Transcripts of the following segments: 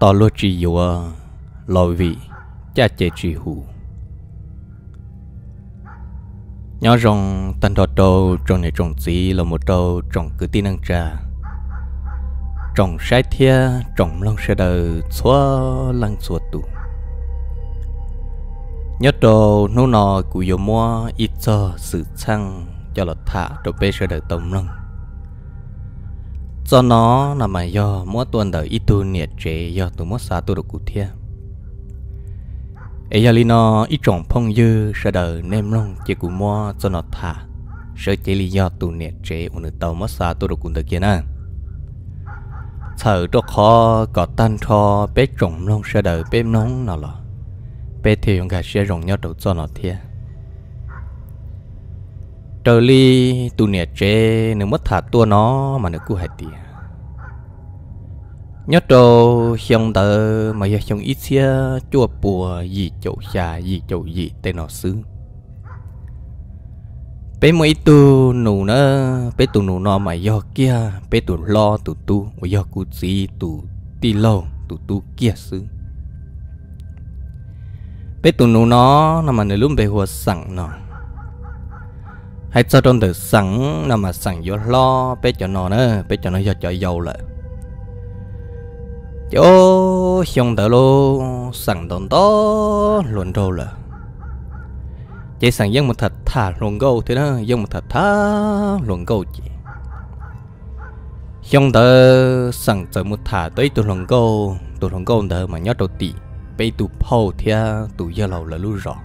tỏ lô trì dù à, lò vị, cha chế trì hù. Nhỏ rong tân thọ trâu trong này trồng gì là một tô trồng cứ tin năng trà. Trồng sai thia, trồng long sẽ đời, xóa lăng xua tù. Nhớ trâu nô nò của dù mua ít cho sự xăng cho lọt thả đồ bê sẽ đời tổng lăng cho nó là mà do mỗi tuần đời ít tu nhiệt chế do tu mỗi xa tu được cụ thiên ấy giờ nó ít trồng phong dư sẽ đời nem long chỉ cụ mua cho nó thả sẽ chế lý do tu nhiệt chế ổn tàu mất xa tu được cụ tự kia nè thở cho khó có tan cho bé trồng long sẽ đời bé nóng nào lọ bé thì ông cả sẽ rồng nhau đầu cho nó thiên trở li tu nè chế nếu mất thả tua nó mà nó cứ hạt tiền à. nhớ trâu xong tờ mà giờ xong ít xia chua bùa gì chậu xà gì chậu gì tên nó xứ bé mấy tu nụ nó bé tu nụ nó mà do kia bé tu lo tu tu mà do cụ gì tu ti lo tu tu kia xứ bé tu nụ nó mà nó luôn bé hùa sẵn nó hay sao trong từ sẵn nằm mà sẵn vô lo bé cho nó nữa bé cho nó cho chọi dầu lại chỗ xong tờ lô sẵn đồn to luôn đâu là chỉ sẵn dân một thật thả luôn câu thế đó dân một thật thả luôn câu chị xong tờ sẵn chờ một thả tới tụ luôn câu tụ luôn câu tờ mà nhớ đầu tỷ bây tụ phâu thia tụ giờ lâu là lưu rõ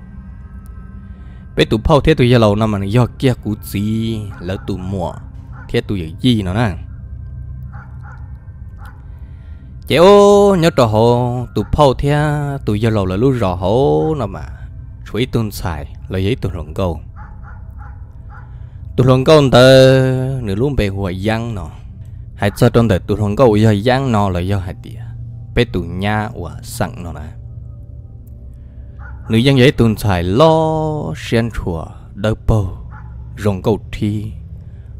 bé tụ phao thế tụ giờ lâu năm mà do kia cú gì lỡ tụ mua thế tụ giờ gì nó nè chế ô nhớ trò hồ tụ phao thế tụ giờ lâu là lúc rõ hồ nó mà chuối tuôn xài là giấy tụ lồng câu tụ lồng câu tờ nửa luôn bề hoài giang nó hãy cho trong tờ tụ lồng câu giờ giang nó là do hạt tía bé tụ nha và sẵn nó nè nữ dân giấy tuần xài lo sen chùa đỡ bờ rồng cầu thi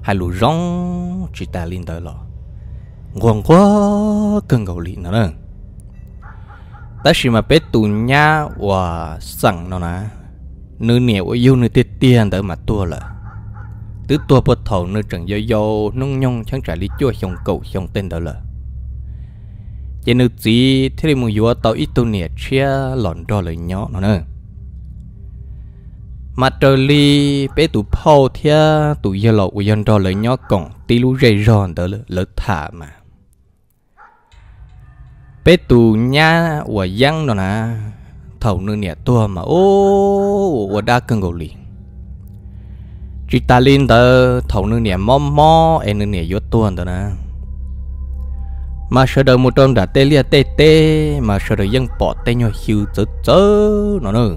hai lũ rong chỉ ta linh tới lo ngon quá cần cầu lị nữa ta chỉ mà bé tu nha và sẵn nó nè nữ nhiều yêu nữ tiết tiền tới mà tua là tứ tua bớt thầu nữ trần dâu dâu nông nhông chẳng trả lý chua chồng cầu chồng tên đó là chỉ nữ gì thế thì mùng yếu tàu ít tu nè chia lòn đo lời nhỏ nó nữa mà trở li bé tụ phao thia tụ giờ lộ của dân đo lời nhỏ còn tí lú rây ròn đó là thả mà bé tụ nhá của dân nó nè thầu nữ nè tua mà ô của đa cơn gầu liền chỉ ta lên tờ thầu nữ nè mò mò em nữ nè yếu tua đó nè mà sợ đời một trong đã tê lia tê tê mà sợ đời dân bỏ tê nhau hiu chớ chớ nó nữa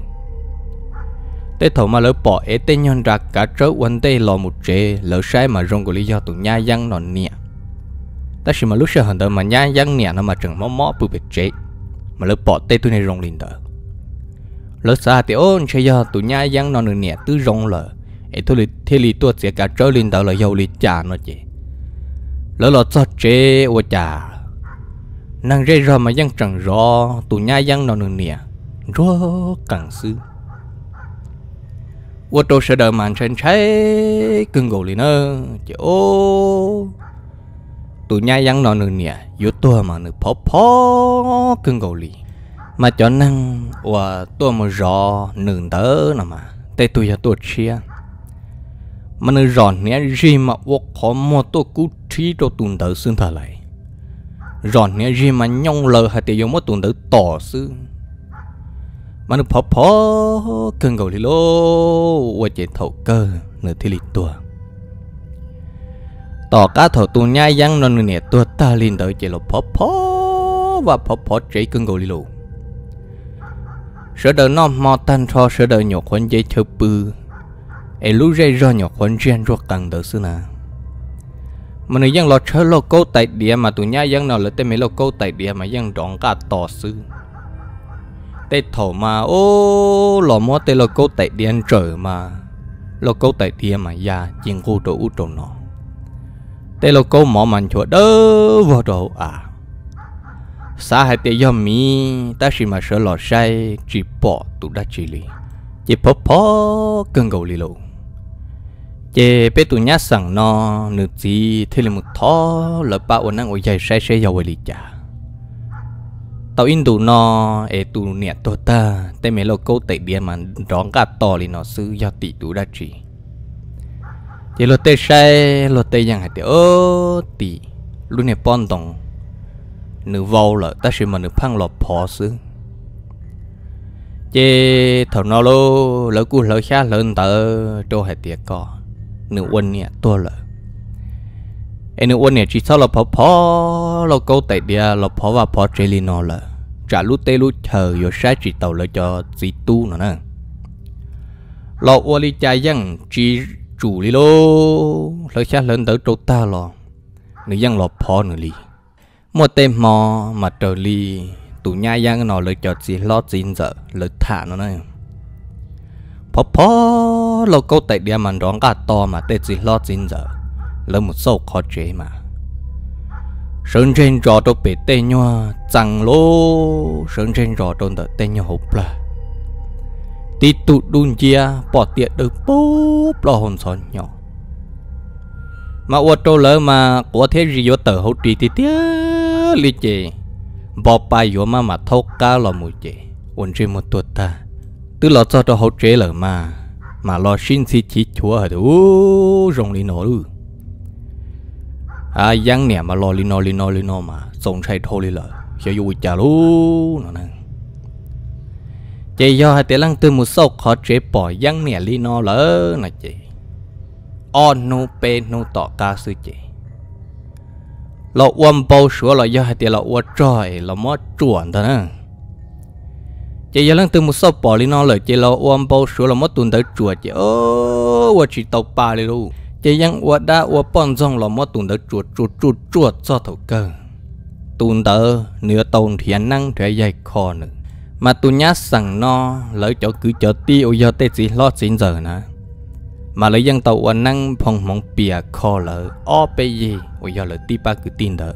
tê thầu mà lỡ bỏ ế tê nhau ra cả trớ quanh tê lò một trề lỡ sai mà rong của lý do tụi nha dân nó nè ta chỉ mà lúc sợ hẳn đời mà nha dân nè nó mà chẳng mó mó bự bệt trề mà lỡ bỏ tê tụi này rong lên đời lỡ xa thì ôn chơi do tụi nha dân nó nữa nè tứ rong lỡ ế tụi lì thế lì tuột sẽ cả trớ lên đời là dầu lì chả nó chị lỡ lọt cho trề ô chả nàng rê rò mà dân chẳng rõ tụ nhai dân nó nương nìa rõ càng sư ô tô sẽ đợi màn sen cháy cưng gồ lì nơ chứ ô tụ nhai dân nó nương nìa yếu tua mà nửa phó phó cưng gồ lì mà cho năng và tua mà rõ nương tớ nào mà tê tôi giờ tôi chia mà nửa rõ nè gì mà vô khó mua tôi cú trí cho tụi tớ xương thở lại rọn nghe gì mà nhông lờ hay tiêu mất tuần tới tỏ sư mà nó phó phó cơn gầu lì lô và chế thầu cơ nửa thi lì tua tỏ cá thầu tu nhai giang non nè tua ta lên tới chế lô phó phó và phó phó chế cơn gầu lì lô sợ đời nó mò tan cho sợ đời nhổ con dây chớp bư ai lúc dây do nhổ con riêng ruột càng đỡ sư nào mà nó vẫn lo chơi lo câu tại địa mà tụi nhá vẫn nào là tên mấy lo câu tại địa mà vẫn rong cả tỏ sư tê thổ mà ô lo mò tê lo câu tại địa trở mà lo câu tại địa mà già chiến khu đồ u trộn nó tê lo câu mỏ màn chùa đỡ vào đồ à xã hai tê do mi ta chỉ mà sợ lo say chỉ bỏ tụi đã chỉ lì chỉ phó phó cơn gầu lì lụ chế bé tụi nhát sẵn nó nửa gì thế là một thó là ba ổn năng ngồi dài say say giàu lì chả tao in tụ nó ế tu nẹt tụ ta tên mấy lô câu tệ điện mà rón cả to lì nó sư do tỷ tụ đã chỉ chế lô tê say lô tê yang hạt ơ tỷ luôn nè pon tòng nửa vào là ta sẽ mà nửa phăng lọp phò sư chế thằng nó lô lỡ cu lỡ khá lớn tờ trô hải tiệt co หนึ่งวันเนี่ยตัวเลยไอหนึ่งวันเนี่ยชีสเราพอพอเราก็แต่เดียเราพอว่าพอเจลีนอเลยจะรู้เตรู้เธออยู่ใช้จีเต่าเลยจะสีตู้นะนะเราอวลิใจยังจีจูลิโลเราใช้เล่นเตอร์โตตาหรอหนึ่งยังเราพอหนึ่งลีหมดเต็มมอมาเจลีตุ่ยย่างนอเลยจะสีลอดจีนเจอเลยถ่านนะเนี่ย phó phó, câu địa cả to mà พอพอเราก็แต่เดียมันร้องกาตอมาเตจิลอจินเจอแล้วมุดโซคอเจมา sơn trên trò tôi bị tê nhòa chẳng lô sơn trên trò tôi đã tê nhòa hộp là tí tụ đun chia bỏ tiệt được bốp lo hồn son nhỏ mà ô tô lỡ mà của thế gì vô tờ hậu trì thì tía li chê bỏ bài vô mà mà thâu ca lo mùi chê uống trên một tuột ta từ lọ cho cho hậu chế lở mà mà lo xin si chỉ chúa hả tú rồng lì nổ luôn à giang nè mà lo lì nổ lì nổ lì nổ mà sông say thô lì lở khi yêu chả luôn nó nè chị do hai tiếng lăng từ một sâu khó chế bỏ giang nè lì nổ lỡ nè chị on nu pe nu tọ ca sư chị lọ uâm bao sữa lọ do hai tiếng lọ uất trời lọ mót chuẩn thôi nè chị giờ lần từ một số bỏ đi nó lời chị lo ôm bao số là mất tuần tới chùa chị ô ô chị tàu ba đi luôn chị vẫn ô đã ô bọn rong là mất tuần tới chùa chùa chùa chùa cho thầu cơ tuần tới nửa tuần thì anh năng trẻ dày khó nữa mà tu nhá rằng nó lỡ chỗ cứ chỗ tiêu giờ tê gì lo xin giờ nữa mà lấy dân tàu anh năng phòng mong bìa kho lỡ ô bê gì ô giờ lỡ ti ba cứ tin đỡ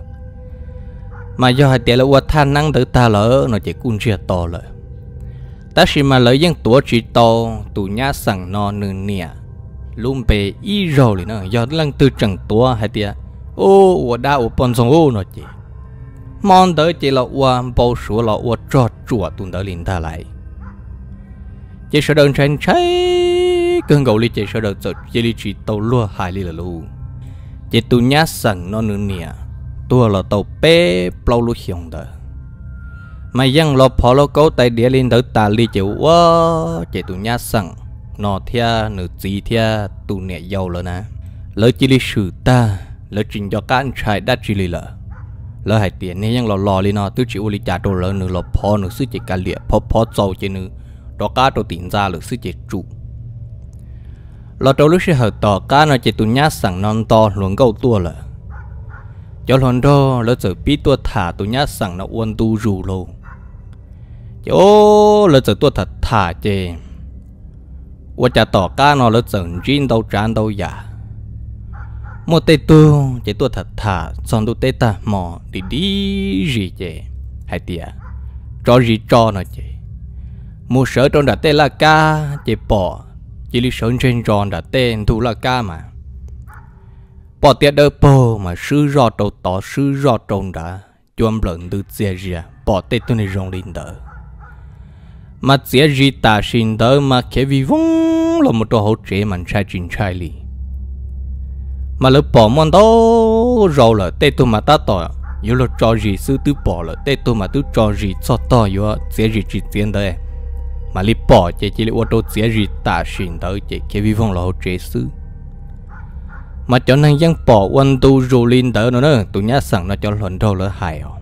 mà do hai tiền là ô than năng tới ta lỡ nó chỉ cun chia to lỡ ta chỉ mà lấy những tuổi chỉ to tụ nhã sẵn nó nửa nẻ lùm bề y rồi nữa giờ lần từ chẳng tuổi hay tiệt nó mong chỉ chỉ chỉ chỉ chỉ chỉ là là là là chùa sợ sợ đơn đơn cháy cơn tàu tàu lúa lúa, ô 我 đã 我本身我那只，忙得这了我包熟了我抓住懂得领他来，这是人生菜，跟狗里这是人走这里去都落海里了路，这度伢生那能呢，多了都白包路行的。mày dân lộp phó lô cấu tay đĩa lên tới ta li chịu quá chạy tụ nhá sẵn nó thia nữ gì thia tụ nẹ giàu lỡ nè lỡ chỉ li sử ta lỡ trình cho các anh trai đã chỉ li lỡ lỡ hai tiền nên dân lò lò li nó tứ chịu li trả đồ lỡ nữ lọp phó nữ sư chỉ cả lịa phó phó giàu chơi nữ đó cá đồ tiền ra lỡ sư chỉ trụ lọ đầu lúc sẽ hợp tỏ cá nó chỉ tụ nhá sẵn non to luồng gấu tua lỡ cho lần đó lỡ giờ biết tua thả tụ nhá sẵn nó uốn tu rù lâu chỗ lỡ sợ tôi thật thà chê và chả tỏ ca nó lỡ sợ riêng đâu tràn đâu giả một tay tu chỉ tôi thật thả, son tu tê ta mò đi đi gì chê hay tiệt. cho gì cho nó chê một sở trong đã tê là ca chê bỏ chỉ lý sơn trên tròn đã tên thu là ca mà bỏ tiệt đỡ bồ mà sư rõ trâu tỏ sư rõ trâu đã chuông lợn từ xe rìa bỏ tê tu này rong lên đỡ mà chỉ gì ta xin đỡ mà khi vi vong là một trò hỗ trợ mình sai chính sai li mà e. lúc bỏ món đó rồi là tê tôi mà ta tỏ yếu là cho gì sư tư bỏ là tê tôi mà tư cho gì cho tỏ yếu chỉ gì chỉ tiền đấy mà lúc bỏ chỉ chỉ là ô tô chỉ gì ta xin đỡ chỉ khi vi vong là hỗ trợ sư mà cho nên dân bỏ quân tu rù linh đỡ nó nữa tụi nhá sẵn nó cho lần đầu là hài họ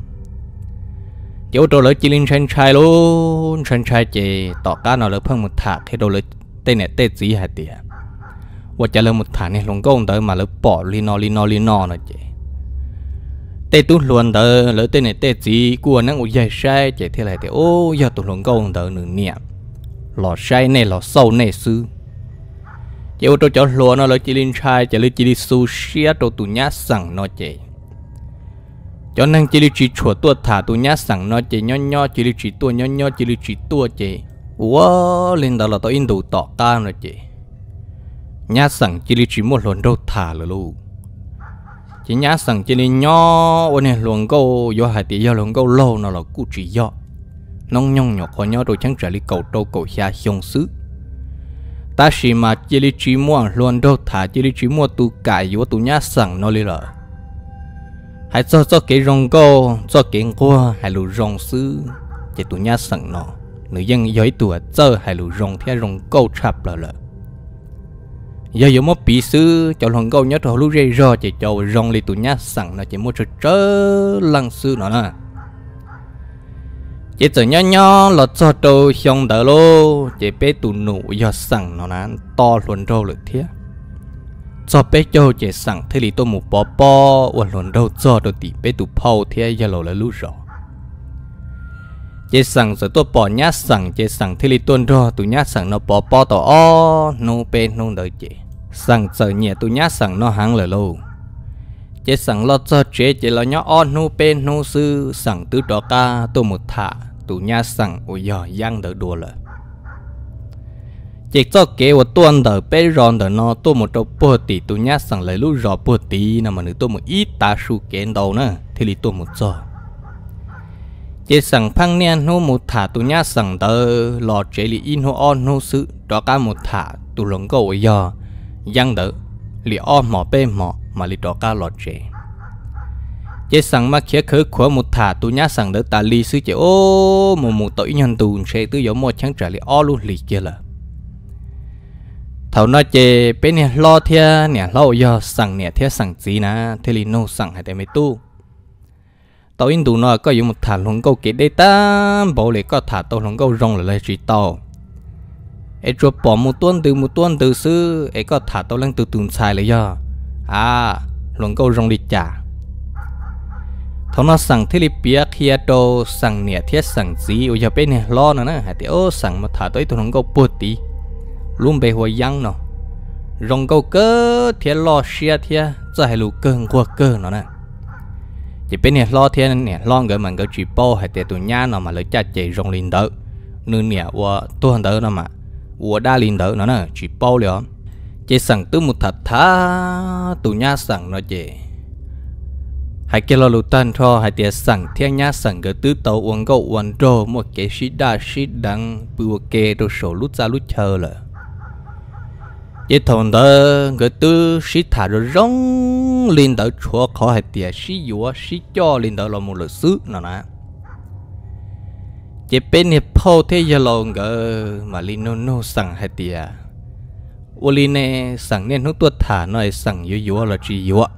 chỗ trâu lỡ chỉ linh sen trai luôn sen trai chị tỏ cá nào lỡ phân một thả khi đồ lỡ tên này tên gì hả tiệt và trả lời một thả này luôn công tới mà lỡ bỏ li no li no li no nữa chị tê tút luôn tới lỡ tên này tên gì của năng ngồi dài sai chị thế này thì ô giờ tụi luôn công tới nửa niệm lọ sai này lọ sâu này sư chị ô trâu chó luôn nó lỡ chỉ linh trai chị lỡ chỉ đi sushi trâu tụi nhát sẵn nó chị cho nên chỉ lưu trí chùa tua thả tu nhá sẵn nó chỉ nho nho chỉ lưu trí tua nho nho chỉ lưu trí tua chỉ ủa lên đó là tao in đủ tọ ta rồi chị nhá sẵn chỉ lưu trí một lần đâu thả là luôn chỉ nhá sẵn chỉ lý nho ôi này luồng câu do hai tỷ do luồng câu lâu nó là cụ chỉ do nông nhong nhọc khó nhau đồ chẳng trả lý cầu đâu cầu xa xong sứ ta chỉ mà chỉ lưu trí một lần đâu thả chỉ lưu trí một tu cải vô tu nhá sẵn nó lý rồi hãy cho cho cái rong cô cho cái qua hãy lù rong sư chỉ tụi nhá sẵn nó nữ dân giỏi tuổi cho hãy lù rong phía rong cô chập lờ lợ, giờ giờ mất bị sư cho rong cô nhớ thầu lú rây rò chỉ cho rong li tụi nhá sẵn nó chỉ mua cho trớ lăng sư nó nè chỉ cho nhá nhá là cho đồ xong đỡ lô chỉ bé tụi nụ giờ sẵn nó nè to luôn râu lực thiết cho bé cho trẻ sẵn thế thì tôi một bó bó và lần đầu cho đồ tí bé tụ phao thế ai giờ là lũ rõ chế sẵn rồi tôi bỏ nhát sẵn chế sẵn thế thì tôi rõ tụ nhát sẵn nó bỏ bó tỏ o nó bé nó đợi chế sẵn giờ nhẹ tụ nhát sẵn nó hăng lời lâu chế sẵn lo cho chế chế lo nhỏ o nó bé nó sư sẵn tứ đó ca tôi một thả tụ nhát sẵn ôi giờ giang đỡ đùa lời chỉ cho kế của tuần đỡ bé ròn đỡ nó tôi một chỗ, bùa tỷ tu nhát sẵn lấy lũ rò bùa tỷ nằm mà nữ tu một ít ta su kế đầu nữa thì lì tu một chỗ, chỉ sẵn phăng niên hô một thả tu nhát sẵn đỡ lò chế lì in hô on hô sự đó cả một thả tu lồng cầu giờ giang đỡ lì on mỏ bê mỏ mà lì đó cả lò chế chỉ sẵn mắc khía khứ của một thả tu nhát sẵn đỡ ta lì sư chế ô một một tội nhân tù sẽ tư giống một chẳng trả lì o luôn lì kia là ท่าน่าเจเป็นเนี่ยรอเทียเนี่ยเล่ายอสั่งเนี่ยเทียสั่งจีนะเทลิโนสั่งให้แต่ไม่ตู้ตอินดูนอก็ยู่มถานหลงก็เกิดได้ตามบอเลยก็ถาโตหลงก็ร้องเลยจีโตไอจวบปอมมุต้วนตือมุต้วนตือซื้อไอก็ถาโตเล่งตุ่ตุ่ชายเลยยออาหลงก็ร้องดิจ่าท่าน่าสั่งเทลิเปียเคียโตสั่งเนี่ยเทียสั่งจีอยจะเป็นเนี่ยรอนะนะให้แต่โอสั่งมาถาโตไอตุ่หลงก็ปวดตี luôn bị hồi giăng nó rong câu cơ thiên lo xe thiên cho hai lũ cơn qua cơ nó nè chỉ bên này lo thiên nè lo người mình cái chỉ bao hay tiền tụi nhà nó mà lấy chặt chạy rong lên đỡ Nên nè qua tôi hàng đỡ nó mà qua đa lên đỡ nó nè chỉ bao liền chỉ sẵn tư một thật thà tụi nhà sẵn nó chỉ hai cái lo lụt tan cho hai tiền sẵn thiên nhà sẵn cái tứ tàu uống gậu uống trô một cái xí đa xí đắng bự kê đồ sổ lút ra lút chờ rồi 一同的个都是他的人，领导出考还别是我是叫领导老母老师呢呢。一边你跑的一路个马里诺诺上还别，我里呢上年好多他那上有有了只有，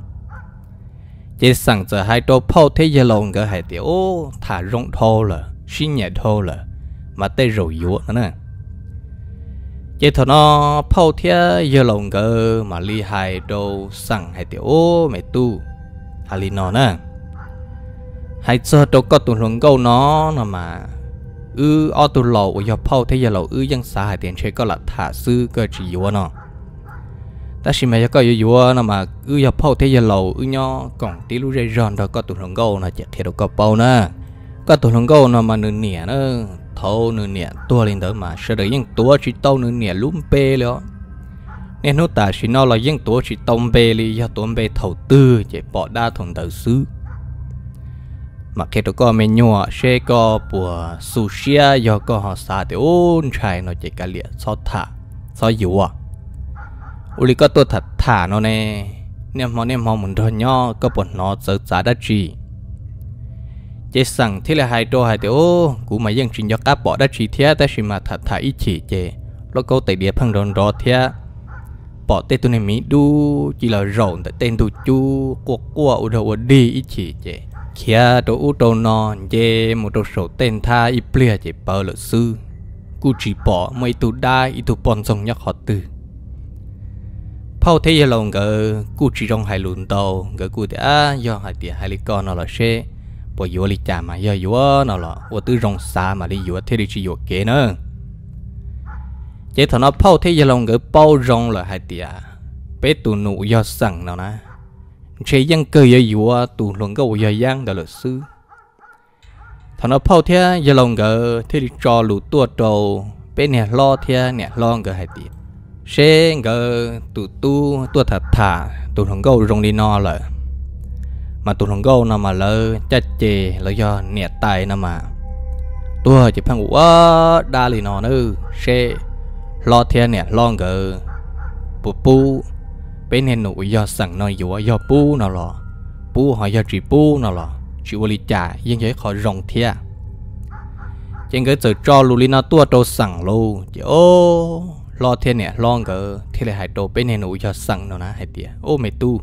这上这还多跑的一路个还别哦，他融透了，是热透了，马得肉油呢。chế thọ nó phao thia giờ lòng cơ mà li hai đầu sẵn hai tiểu ô mẹ tu hà li nó nè hai giờ đâu có tụi lòng câu nó nó mà ư ở tụi lầu ở giờ phao thia giờ lầu ư dân xã hai tiền chơi có là thả sư cơ chỉ yếu nó ta xin mẹ có yếu yếu nó mà ư giờ phao thia giờ lầu ư nhó còn tí lú dây ròn đâu có tụi lòng câu nó chẹt thiệt đâu có bao nè có tụi lòng câu nó mà nửa nẻ nữa thâu nữa nè tua lên tới mà sẽ được những tua chỉ tâu nữa nè lúm bê đó nên nó ta chỉ nó là những tua chỉ tông bê li do tông bê thầu tư chỉ bỏ đa thùng đầu xứ mà khi tôi có mình nhua sẽ có bùa xia do có họ xa thì ôn trai nó chỉ cả liệt so thả so dụ à uli có tôi thật thả nó nè nên mà nên mà mình thôi nhó có bọn nó sợ giá đất chi chế sẵn thế là hai đô hai tiểu cú mà dân trình cho cá bỏ đã chỉ thế ta chỉ mà thật thà ít chỉ chế lo câu tại địa phăng đồn rõ thế bỏ tê tụi này mỹ đu chỉ là rộn tại tên tụi chú cuộc qua ở đâu đi ít chỉ chế kia đồ u đồ non chế một đồ số tên tha ít plia chế bờ luật sư cú chỉ bỏ mấy tu đai ít tu bọn sông nhắc họ từ phao thế giờ lòng gỡ cú chỉ trong hai lùn tàu gỡ cú thì à do hai tiền hai lý con nó là xe bỏ vô lì chả mà giờ vô nó lọ ô tư rong xa mà đi vô thế đi chỉ vô kế nữa chế thằng nó bao thế giờ lòng gỡ bao rong là hai tia bé tụ nụ do sẵn nào nè chế dân cơ giờ vô tụ luôn cái giờ giang đó là sư thằng nó bao thế giờ lòng gỡ thế đi cho lũ tua trầu bé nè lo thế nè lo gỡ hai tia chế gỡ tụ tu tua thật thà tụ không gâu rong đi no rồi มาตุนขงกนำมาเลยจัดเจแล้วยอเนี่ย ตายนำมา ตัวจะพังว่าดาลีนอนออเชรอเทียเนี่ยลองเกอปูปู เป็นเหนูยอสั่งนอยอยู่ยอปูนอหรอปูหอยยอจีปูนอหรอชิวลิจ่ายังใช้ขอรองเทียจึงเกิเจอจอลูลินาตัวโตสั่งลลเจโอรอเทียเนี่ยลองเกอที่เลยหายโตเป็นเหนูยอสั่งนอนะหายเตียโอ้ไม่ตู้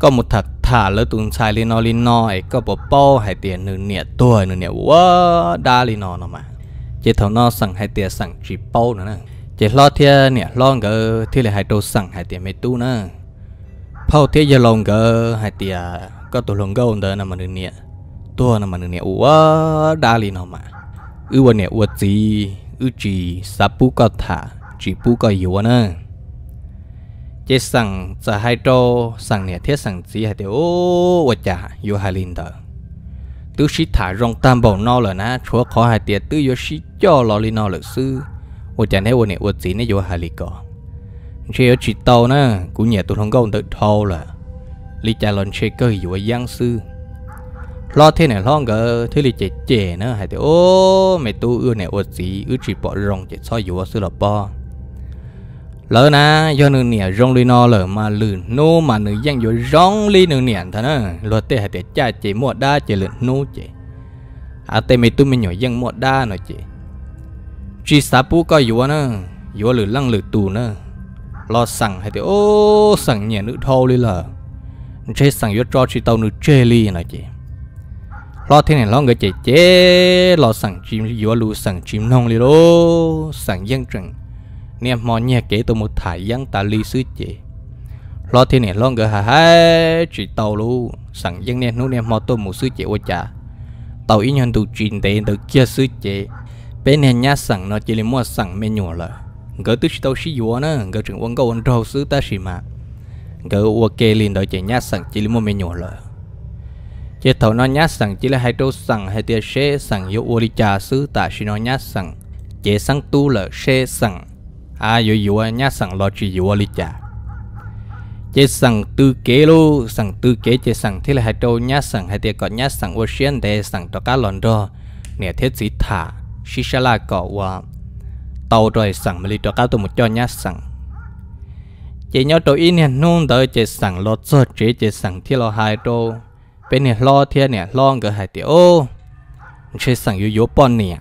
ก็มุดถักถ้าแล้วตุนชายลีนอลีนอยก็ปโป้ให้เตียนหนึ่งเนี่ยตัวหนึ่งเนี่ยว้าดาลีนอนอกมา เจ้าหน้าสั่งให้เตียสั่งจีโป้นะนะเจ้าล้อเทียเนี่ยล้อเกอที่เลยให้ตัวสั่งให้เตียไม่ตู้นะเผาเทียจะลงเกอให้เตียก็ตัวลงก็อุนเดินนะมันเนี่ยตัวนนมันึ่งเนี่ยว้าดาลีนออกมา อือวันเนี่ยอัดจีอือจีสับปุก็ถาจีปุก็อยู่นะ chế sẵn sa hai trô sẵn nè thiết sẵn gì hay tiêu ô chả yêu hai linh tờ tứ sĩ thả rong tam bảo no là na chúa khó hai tiệt tứ yêu sĩ cho lo linh no là sư ô chả nè ô nè ô gì nè yêu hai linh cọ chế ở chỉ tàu na, cũng nhẹ tu không có tự thâu là lý cha lon chế cơ yêu giang sư lo thế này lo ngờ thế lý chế chế nữa hay tiêu ô mẹ tu ưa nè ô gì ưa chỉ bỏ rong chế soi yêu sư là bo lỡ na do nương nè rong lui no lỡ mà lử nô mà nữ giang rồi rong li nương nè thà nè lo tệ hạt tệ cha chỉ mua đa chỉ lử nô chỉ à tệ mấy tu mình nhỏ giang mua đa nó chỉ chỉ sa pu coi yếu nè yếu lử lăng lử tù nè lo sẵn hay tệ ô sẵn nhẹ nữ thâu đi lờ chế sẵn yếu cho chỉ tàu nữ chê li nó chỉ lo thế này lo người chỉ chế lo sẵn chim yếu lù sẵn chim nông đi lô sẵn giang trừng niệm mò nhẹ kế tôi một thải giăng ta ly sư chế lo thế này lo ngờ hà hà chỉ tàu lu sẵn giăng nè nô niệm mò tôi một sư chế ô cha tàu ý nhân tụ truyền tế từ kia sư chế bên nè nhá sẵn nó chỉ là mua sẵn mê nhỏ lợ ngờ tức tàu sĩ dùa nữa ngờ trường quân cầu ăn rau sư ta xì mà ngờ ô kê liền đợi chạy nhá sẵn chỉ là mua mê nhỏ lợ chế thầu nó nhát sẵn chỉ là hai trâu sẵn hai tia xe sẵn yếu ô đi trà sư ta xì nó nhát sẵn chế sẵn tu lợ xe sẵn à yo yo à, nhá sẵn lo chi yo li cha chế sẵn tư kế lô sẵn tư kế chế sẵn thế là hai trâu nhá sẵn hai tiệt có nhá sẵn ocean để sẵn to cá lòn rồi nè thế gì thả xí xa là cọ và tàu rồi sẵn mà li cho cá to một cho nhá sẵn chế nhau trâu in nè nôn tới chế sẵn lo cho chế chế sẵn thế là hai trâu bên nè lo thế nè lo cái hai tiệt ô chế sẵn yo yo bon nè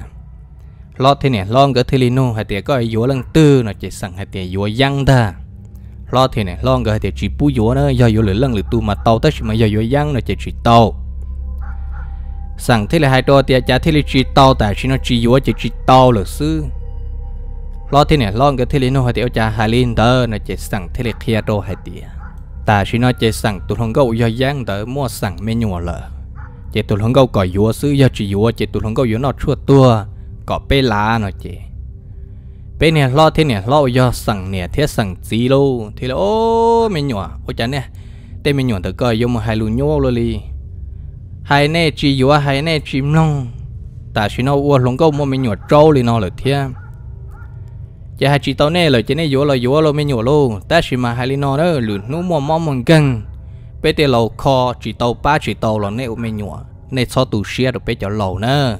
lo thế này lo cái thế lino hay tiệt có ai dúa lần tư nó chỉ sẵn hay tiệt dúa giăng ta lo thế này lo cái hay tiệt chỉ bú dúa nó do dúa lửa lần lửa tu mà tàu tới mà do dúa giăng nó chỉ chỉ tàu sẵn thế là hai đôi tiệt cha thế là chỉ tàu tại chỉ nó chỉ dúa chỉ chỉ tàu lửa sư lo thế này lo cái thế lino hay tiệt chả hai linh tơ nó chỉ sẵn thế là kia đôi hay tiệt à, ta chỉ nó chỉ sẵn tụi không gấu do giăng mua sẵn menu lợ chỉ tụi không gấu còi dúa chỉ dúa chỉ tụi không gấu dúa nó chua có bê lá nó chị bê nè lo thế nè lo do sẵn nè thế sẵn gì lô thì là ô mình nhỏ ô chán nè tên mình nhỏ tới coi vô một hai lù nhô lô li hai nè chỉ vô hai nè ta chỉ nó uo lông câu mua mình nhỏ trâu li nó rồi thế chỉ hai chỉ tao nè lời chỉ nè vô lời vô lô mình nhỏ lô ta chỉ mà hai li nó đó lù nú mua mò mông cân bê tê lầu kho chỉ tàu ba chỉ tàu là nè mình nhỏ nè cho tù xe được bê cho lầu nữa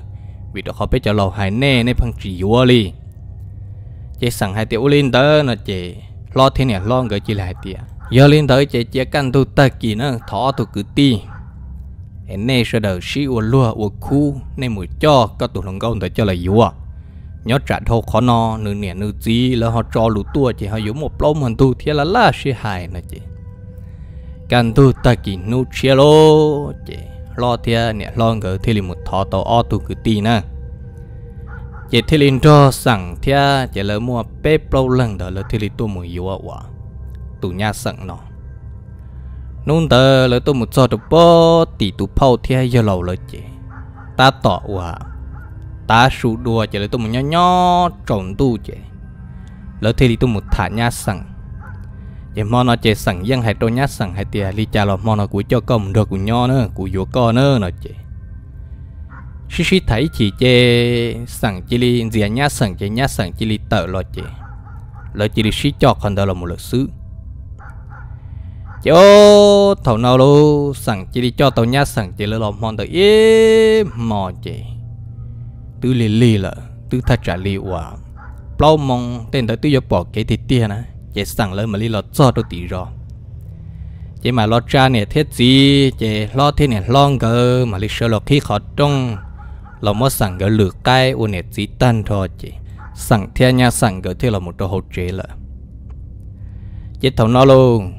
vì đó khó biết cho lầu hải nè nên phăng chỉ yếu li chị sẵn hai tiểu lên tớ nó chị lo thế này lo gửi chị lại tiệt giờ lên tới chị chị căn tu ta kỳ nó thọ tu cứ ti em nay sẽ sĩ u lúa u khu nên mùi cho các tụ lòng công tới cho là yếu nhớ trả thâu khó no nửa nẻ nửa gì là họ cho lũ tua chỉ họ dùng một lông hoàn tu thế là là sĩ hài nè căn tu ta kỳ nu chia lô chị lo thia nè lo ngờ thì liền một thọ tổ o tu cứ tì na, chỉ thì liền cho sẵn thia chỉ lỡ mua bê bao lần đó lỡ thì liền tu mùi yếu ạ tu nhà sẵn nó nôn tờ lỡ tu một được bó tì tu phao thia giờ lâu lỡ chỉ ta tỏ ạ ta sụ đùa chỉ lỡ tu một nhỏ nhỏ tròn tu chỉ lỡ thì liền tu một thả nhà sẵn chỉ món nó chỉ sẵn dân hay trôi nhát sẵn hay tiền đi trả lọ món nó của cho công được của nho nữa của vua con nữa nó chỉ xí xí thấy chỉ chê sẵn chỉ li gì nhát sẵn chỉ nhát sẵn chỉ li tờ lọ chỉ lọ chỉ li xí cho còn đó là một lực sứ chỗ thầu nào luôn sẵn chỉ đi cho tàu nhát sẵn chỉ là lọ món được ít mò chỉ tư li li là tư thật trả li quả plau mong tên tới tư giúp bỏ cái thịt tiền này chị sẵn lên mà lý lo cho tôi tí rồi chị mà lo cha nè thế gì chị lo thế nè lo ngờ mà lý sợ lo khi khó trong lo mất sẵn gỡ lửa cái u nè chỉ tan thôi chị sẵn theo nhà sẵn gỡ thế là một đồ hồ chế lợ, chị thầu nó luôn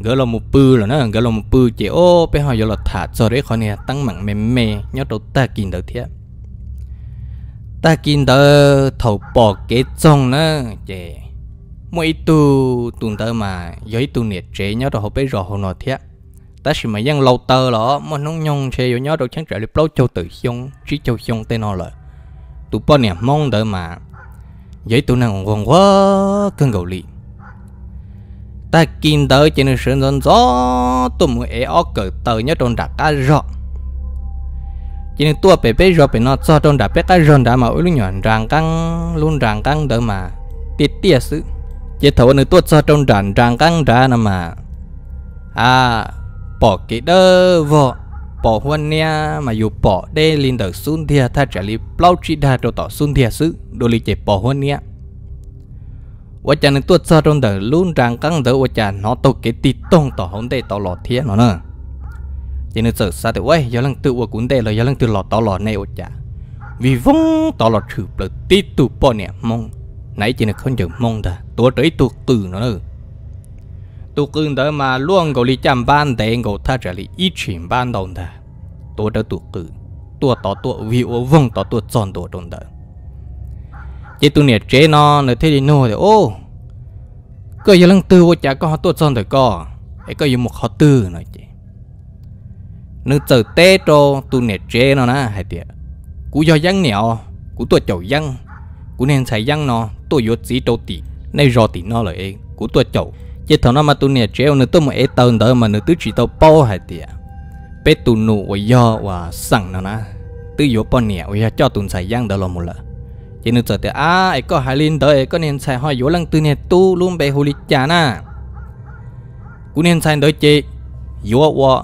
gỡ lo một bư là nó gỡ lo một bư chị ô bé họ giờ là thả cho đấy khó nè tăng mặn mềm mềm nhớ đầu ta kinh đầu thiệt ta kinh đầu thầu bỏ cái trong nè, chị mỗi tu tuần tới mà giới tu nhiệt chế nhớ rồi hộp bế rồi hồ nọ thế ta chỉ mới dân lâu tơ lọ mà nó nhông xe rồi nhớ rồi chẳng trở lại lâu châu tự xông chỉ châu xông tên nó rồi tụ bao niệm mong đợi mà giới tu năng còn quá cơn gầu lì ta kim tới trên sườn gió gió tụ mù é ó cờ tờ nhớ tròn đặt cá rõ chỉ tua bé bé rồi bé nó cho trong đặt bé cá rõ đã mà ôi lúc nhỏ ràng căng luôn ràng căng đợi mà tiệt tiệt sự chế thấu nữ tuột ra trong rạn ràng căng ra nè mà à bỏ cái đơ vợ bỏ huân nha mà dù bỏ đê lên đỡ xuân thia tha trả lý plau chi đa cho tỏ sun thia xứ đô lý chế bỏ huân nha và chả nữ tuột ra trong đời luôn ràng căng đỡ và chả nó tổ cái tít tông tỏ hông tê tỏ lọ thia nó nè chỉ nữ sợ sao thì quay do lăng tự và cún tê là do lăng tự lọ tỏ lọ này ô chả vì vong tỏ lọ thử bật tít tụ bỏ nè mong nãy mong ta tua nữa, mà luôn gọi gọi chăm ban để 나이지는 컨정 몽다 또저이 뚝뚝너는 뚝은 더마 루엉고리 짬반 대행고 타자리 이친 반동다 또저 뚝그 또또 또 tua 웅또 또 전도 동다 chỉ tu nè chế nó nó thấy thì nô thì ô cơ giờ lăng tư vô chả có họ tuột son co ấy có dùng một họ tư nói chị nữ chờ tê trô tu nè chế nó na, hay tiệt cú do dân nẹo cú tuột chậu dân cú nên xài dân nó tôi yếu chỉ đầu tì nay rò tì nó là em cú tôi chậu chỉ thằng nó mà tôi nè treo nữa tôi mà ế tơn đỡ mà nữa tứ chỉ tao bao hai tì bé tụ nụ và do và sẵn nó nè tôi vô bao nè và cho tôi xài giang đỡ lòng một lần chỉ nữa thì à ấy có hai linh đó ấy có nên xài hoa yếu lăng tôi nè tu luôn bé hồ lịch chả na cũng nên xài đó chị yếu quá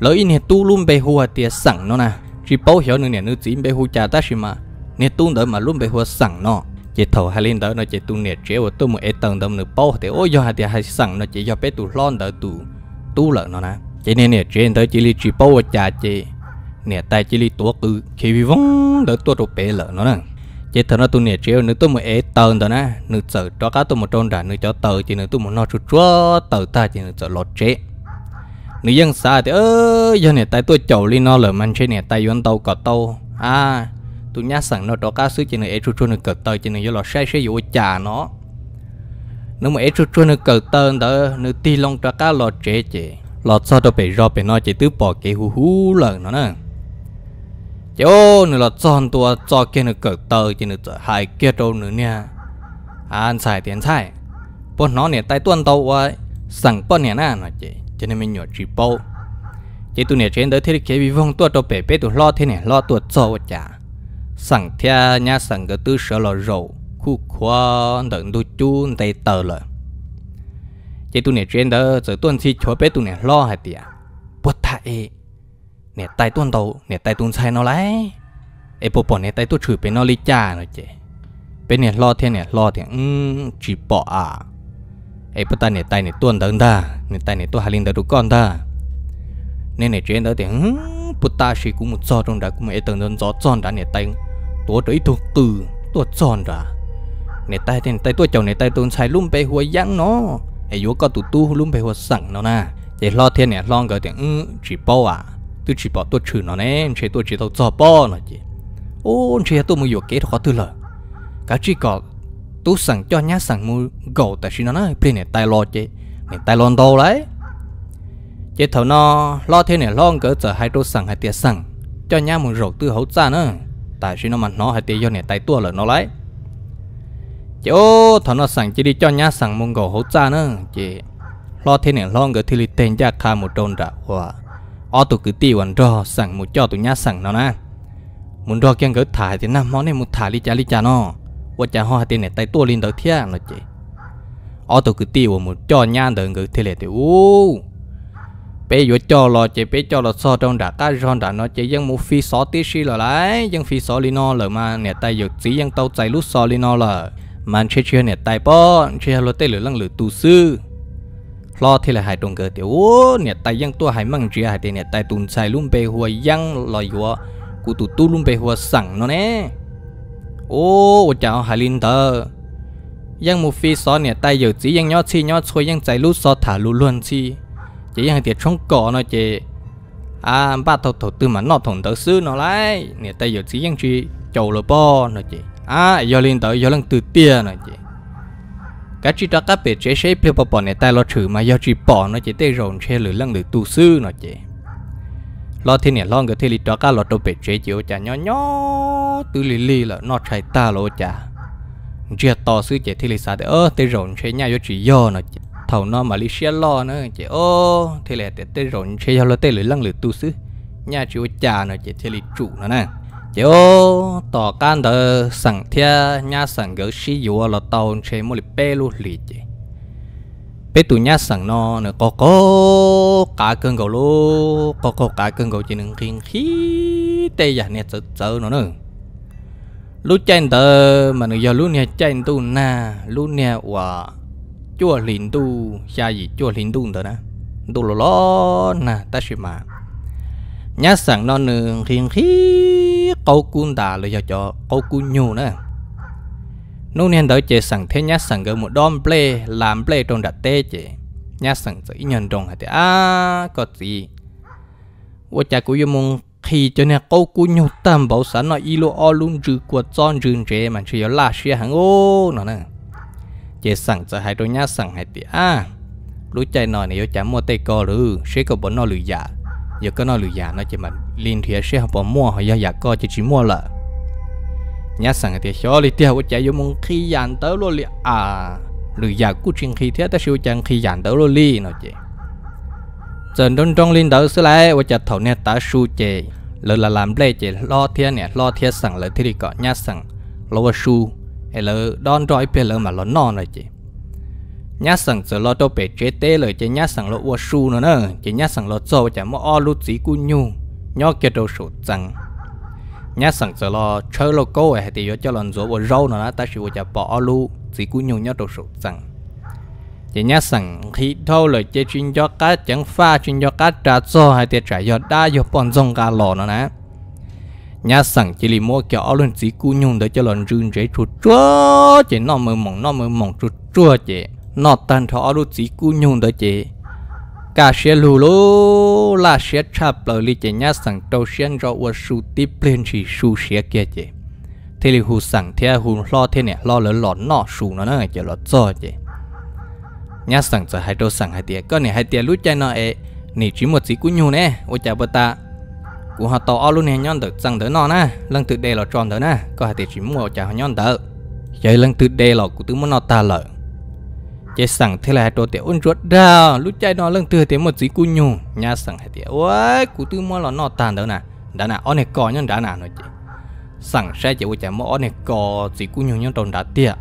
lỡ in nè tu luôn bé hồ tì sẵn nó nè chỉ bao hiểu nữa nè nữa chỉ bé hồ chả ta xí mà nè tu đó mà luôn bé hồ sẵn nó chị thầu hai linh đó nó chị tu nè chế của tôi một ít tầng đồng nửa bao thì ôi do hai thì hai sẵn nó chị do bé tu lon đỡ tu tu lợn nó nè chị nè nè chế tới chị li chị bao và chả chị nè tay chị li tua cứ khi vi vong đỡ tua đồ bé lợn nó nè chị thầu nó tu nè chế nửa tôi một ít tầng đó nè nửa sợ cho cá tôi một trôn đã nửa cho tờ chị nửa tôi một nó chút chúa tờ ta chị nửa sợ lọt chế nửa dân xa thì ơ do nè tay tôi chầu li nó lợn man chế nè tay vẫn tàu cọt tàu à tôi nhắc rằng nó đó cá sứ trên này estrogen cực tơ trên này do là sai sai dụ trà nó nếu mà estrogen cực tơ đó nếu ti long cho cá lò trẻ trẻ lò cho đó bị rò bị nói chỉ tứ bỏ cái hú hú lần nó nè chỗ ô nữa là chọn tua cho kia nó cực tơ trên nữa hai kia đâu nữa nha ăn xài tiền xài bọn nó nè tay tuân tàu quá sẵn bọn nè nè nó chị cho nên mình nhỏ chỉ bao chỉ tu nè chế đỡ thế kế vì vong tua tàu bể bể tụi lo thế nè lo tua cho chả sáng thia nhà sáng cái tư sở lò rầu khu khoa đợn đu chú đầy tờ lợ chế tu này trên đó giờ tuần si chúa bé tu này lo hạt tiệt bớt thay nè tay tuân đầu nè tay tuân sai nó lại, ê bộ bỏ nè tay tuân chửi bé nó lý cha nó chế bé nè lo thế nè lo thế ừm chỉ bỏ à ê bớt tay nè tay nè tuân đợn ta nè tay nè tuân hà linh đợn tu con ta nên nè trên đó thì ừm bớt ta chỉ cũng một gió trong đó cũng một tầng đơn gió tròn đã nè tay ตัวตัวอีตัวกือตัวจอนระในใต้ในใต้ตัวเจ้าในใต้ตัวชายลุ่มไปหัวยั้งเนาะไอ้ยัวก็ตุตู้ลุ่มไปหัวสั่งเนาะนะใจรอเทียนเนี่ยลองก็เตียงอื้อจีป้ออ่ะตัวจีป้อตัวชื่อเนาะเนี่ยใช่ตัวจีตัวจอป้อเนาะจีโอ้ใช่ตัวมืออยู่เกตขอตัวเลยก็จีก็ตู้สั่งจ้อญาสั่งมือโกแต่ชิเนาะนะเปลี่ยนเนี่ยใต้รอเจเนี่ยใต้รอนโตเลยเจ้าเท่านาะรอเทียนเนี่ยลองก็จะให้ตัวสั่งให้เตียสั่งจ้อญามือโรกตัวหัวจ้าเนาะ tại suy nó mà nó hay tiêu này tay tua là nó lấy chỗ thằng nó sẵn chỉ đi cho nhá sẵn mông gò hốt ra nữa chị lo thế này lo người thì li tên gia khai một trôn ra hòa ở tụ cứ tiêu hoàn rồi sẵn một cho tụ nhá sẵn nó nè muốn rồi kiêng gỡ thải thì năm món này một thải li chả li chả nó qua chả hay tiền này tay tua lên đầu thiên là chị ở tụ cứ tiêu một cho nhá đời người thì lệ tiêu bé yo cho lo chế bé cho lo so trong đã ta ron đã nó chế dân mu phi so tí xí lo lại dân phi so lino lờ mà nè tay yo chỉ dân tàu chạy lút so lino lờ mà chế chế nè tay po chế lo tê lửa lăng lửa tu sư lo thì là hai tuần cơ tiểu nè tay dân tua hai măng chia hai tiền nè tay tuần chạy luôn bé hua dân lo yo cụ tu tu luôn bé hua sẵn nó nè ô chào hai linh tờ dân mu so nè tay yo chỉ dân nhót chi nhót xôi dân chạy lút so thả lú luôn chi chỉ hàng tiệt trong cổ nó chị à ba thầu thầu tư mà nó thủng tới xứ nó lại nè tay giờ chỉ hàng chơi chầu lô bo nó chị à giờ lên tới giờ lên từ tia nó chị cái chỉ đó các bề chế chế phiêu bò bò này tay lo chữ mà giờ chỉ bỏ nó chị tay rồng che lửa lăng lửa tu sư nó chị lo thế này lo người thế lý đó các lo đâu bề chế chịu chả nhỏ nhỏ từ lì lì là nó chạy ta lo chả chia to sư chế thế lý sao thế ơ tay rồn che nhà giờ chỉ do nó chị thầu nó Malaysia lo nữa chị ô thế là tết tê rồi chơi cho nó tê lưỡi lăng lưỡi tu sứ nhà chú cha nó chị chơi lì trụ nữa nè chị ô tỏ can đờ sẵn thia nhà sẵn gỡ xí dùa là tàu chơi một lì bê luôn lì chị bê tu nhà sẵn nó nó có có cả cơn gầu lô có có cả cơn gầu chỉ nâng kinh khí tê giả nè chớ chớ nó nữa lúc chen tờ mà nó giờ lúc nè chen tu na lúc nè wow chua lìn tu xa gì chua lìn tu nữa nè tu lò lò nè ta sẽ mà nhá sẵn non nương khiên khí câu cun đà lời cho câu cun nhiều nè, nô nên đỡ chế sẵn thế nhá sẵn gần một đom play làm play trong đặt tê chế nhá sẵn sẽ nhận trong hạt à có gì vợ cha của yêu mong khi cho nên câu cú nhục tam bảo sẵn nó ilo o luôn rư quạt tròn rừng rề mà chỉ là xe hàng ô nó nè chế sẵn cho hai đôi nhá sẵn hai tía à lũ chạy nòi này chạm mua tay cò lư sẽ có bọn nó lười giả dạ. giờ có nó lười giả dạ nó chỉ mà liên thiệt sẽ học mua họ do giả co chỉ chỉ mua lợ nhá sẵn thì cho đi tiêu của chạy vô mong khi dàn dạ tới luôn liền à lười giả cú chuyện khi thế ta siêu chẳng khi dàn tới luôn li nó chị dần đông trong liên tới xứ lại và thầu nè ta su chè lỡ là làm lệ chè lo thiên nè lo thiên sẵn lỡ thì đi nhá sẵn lo su hay là đòn rồi bia là mà lớn non rồi chị nhá sẵn sợ lo cho bể chế tê rồi chị nhá sẵn lo ua su nữa nè chị nhá sẵn lo cho chả mò o lút gì cu nhu nhó kia đồ sụt rằng nhá sẵn sợ lo chơi lo cô ấy thì cho lần rồi ua rau nữa ta chỉ ua chả bỏ o lưu gì cu nhu nhó đồ sụt rằng chị nhá sẵn khi thâu lời chế chuyên cho cá chẳng pha chuyên cho cá trà cho hay thì trả cho đa cho bọn dông cá lò nữa nè nhà sẵn chỉ lì mua kiểu lần chỉ cú nhung để cho lần rừng rễ chuột chúa chỉ nó mờ mộng nó mờ mộng chuột chúa chỉ nó tan thọ lúc chỉ cú nhung để chỉ cả xe lù lô là xe chạp lờ lì chỉ nhà sẵn trâu xuyên rõ ua su tiếp lên chỉ su xe kia chỉ thế lì hù sẵn thế hù lo thế nè lo lỡ lọt nọ su nó nó chỉ lọt cho chỉ nhà sẵn giờ hai trâu sẵn hai tiệt có nè hai tiệt lúc chơi nọ ấy nỉ chỉ một chỉ cú nhung nè ôi chào bà ta của họ tổ ao luôn hè nhon được rằng đỡ nó na lần tự đề là tròn đỡ na có hai tiền chỉ mua trả họ nhon đỡ vậy lần tự đề là của tôi muốn nó ta lợi chế sẵn thế là đồ tiểu ôn ruột đào lúc chạy nó lần từ thế một dí cu nhù nhà sẵn hai tiểu ôi cụ tư mua là nó tàn đâu nè đã nè on này cò nhon đã nè nói chị sẵn xe chỉ chả mò on này cò dí cu nhù nhon tròn đã tiệt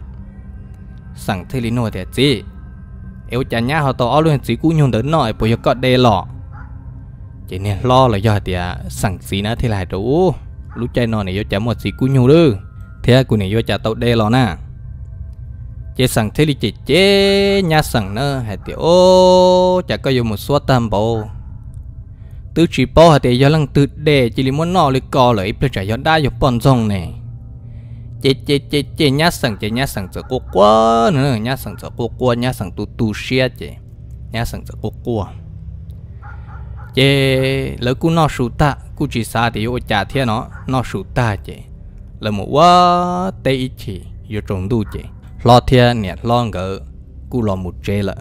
sẵn thế lý nội thế chị yêu chả nhà họ tỏ luôn dí cu nhù đến nổi bây giờ có đề lọ chị nè lo là do thì à sẵn xí nã thì lại đủ lúc chơi nó này do chả một xí cú nhu đư thế cú này do chả tàu đê lo nè chị sẵn thế đi chị chế nhà sẵn nữa hay thì ô chả có dùng một số tam bộ tứ trí bỏ hay thì do lăng tứ đê chỉ muốn nó lấy co lấy bây giờ do đa do bọn rong này chị chị chị chị nhà sẵn chị nhà sẵn sợ cô quá nữa nhà sẵn sợ cô quá nhà sẵn tu tu xia chị nhà sẵn sợ cô quá chế lỡ cú nó sụt ta cú chỉ xa thì ô chả thế nó nó sụt ta chế lỡ một quá tê chỉ vô trồng đu chế lo thế nè lo ngỡ cú lo một chế lỡ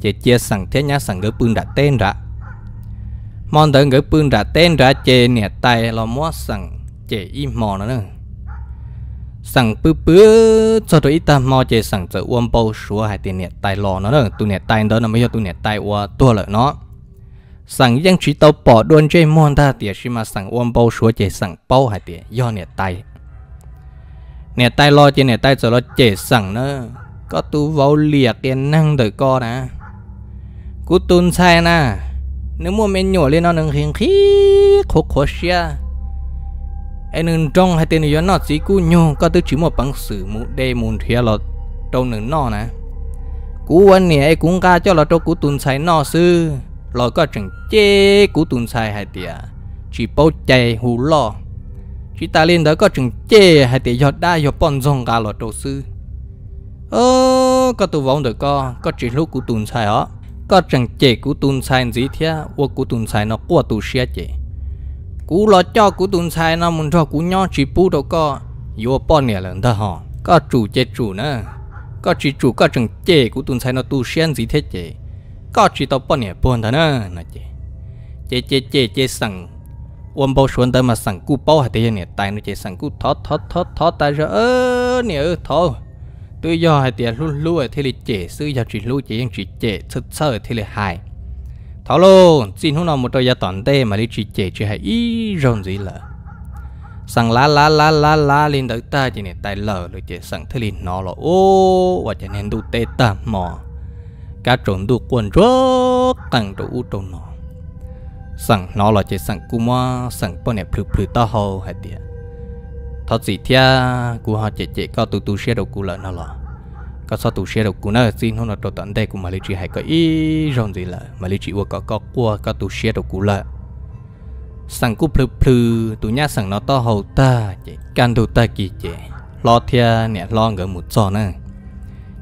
chế chia sẵn thế nhá sẵn gỡ bưng đã tên ra mòn đỡ gỡ bưng đã tên ra chế nè tay lo mua sẵn chế im mò nữa nữa sẵn bứ bứ cho tôi ít ta mò chế sẵn cho uống bầu số hai tiền nè tay lo nó nữa tu nè tay đó nó mới cho tụi nè tay qua tua lỡ nó sẵn dân chỉ tàu bỏ đôn trên mòn ta tiệt xí mà sẵn ôm bầu số chơi sẵn bao hay tiệt do nè tay nè tay lo chơi nè tay cho lo chơi sẵn nữa có tu vào liệt tiền năng đời co nà, cú tuôn sai nà, nếu mua men nhổ lên nó nâng hiền khí khổ khổ xia anh nâng trong hai tên nhỏ nó chỉ cú nhô có tư chỉ một bằng sử mũ đề mùn thia lọt trong nâng nó nà, cú anh nè cũng ca cho là cho cú tuôn sai nó sư lo có chẳng chê của tuần sai hai tia à? chỉ bao chạy hù lo chỉ ta lên đó có chẳng chê hai tia giọt đa giọt bọn dòng gà lọt đầu sư ơ có tụ vong được co có chỉ lúc của tuần sai ó có chẳng chê của tuần sai gì thế ô của tuần sai nó qua tụ xe chê cú lo cho cú tuần sai nó muốn cho cú nhỏ chỉ pu đâu co vô bọn nè lần đó họ có chủ chế chủ nữa có chỉ chủ có chẳng chê của tuần sai nó tu sen gì thế chê có chỉ tao bọn nè buồn thằng nữa nè chị chị chị chị chị sẵn ôm bao xuống tới mà sẵn cú bao hạt tiền nè tay nè chị sẵn cú thót thót thót thót tay rồi ơ nè ơ thôi tôi do hạt tiền luôn luôn thì là chị sư giờ chỉ luôn chị ยัง chỉ chị thật sợ thì là hại thảo luôn xin hôm nào một đôi gia toàn tê mà đi chỉ chị chỉ hại y rồn gì lờ sẵn lá lá lá lá lá lên tới ta chỉ nè tay lờ rồi chị sẵn thế liền nó là ô và cho nên tôi tê tạm mò cá trộn đu quần rốt tăng đủ trộn nọ, sẵn nó là chỉ sẵn cú mò sẵn bọn này phừ phừ to hồ hay tiệt thật gì thia cú họ chỉ chỉ có tụ tụ xe đầu cú lợ nó là có sao tụ xe đầu cú nó xin hôm nọ trộn tận đây của mà lý chỉ hay có ý rộn gì lợ, mà lý chỉ vừa có có qua có tụ xe đầu cú lợ, sẵn cú phừ phừ tụ nhá sẵn nó to hồ ta chỉ can tụ ta kỳ chỉ lo thia nè lo ngỡ một trò nữa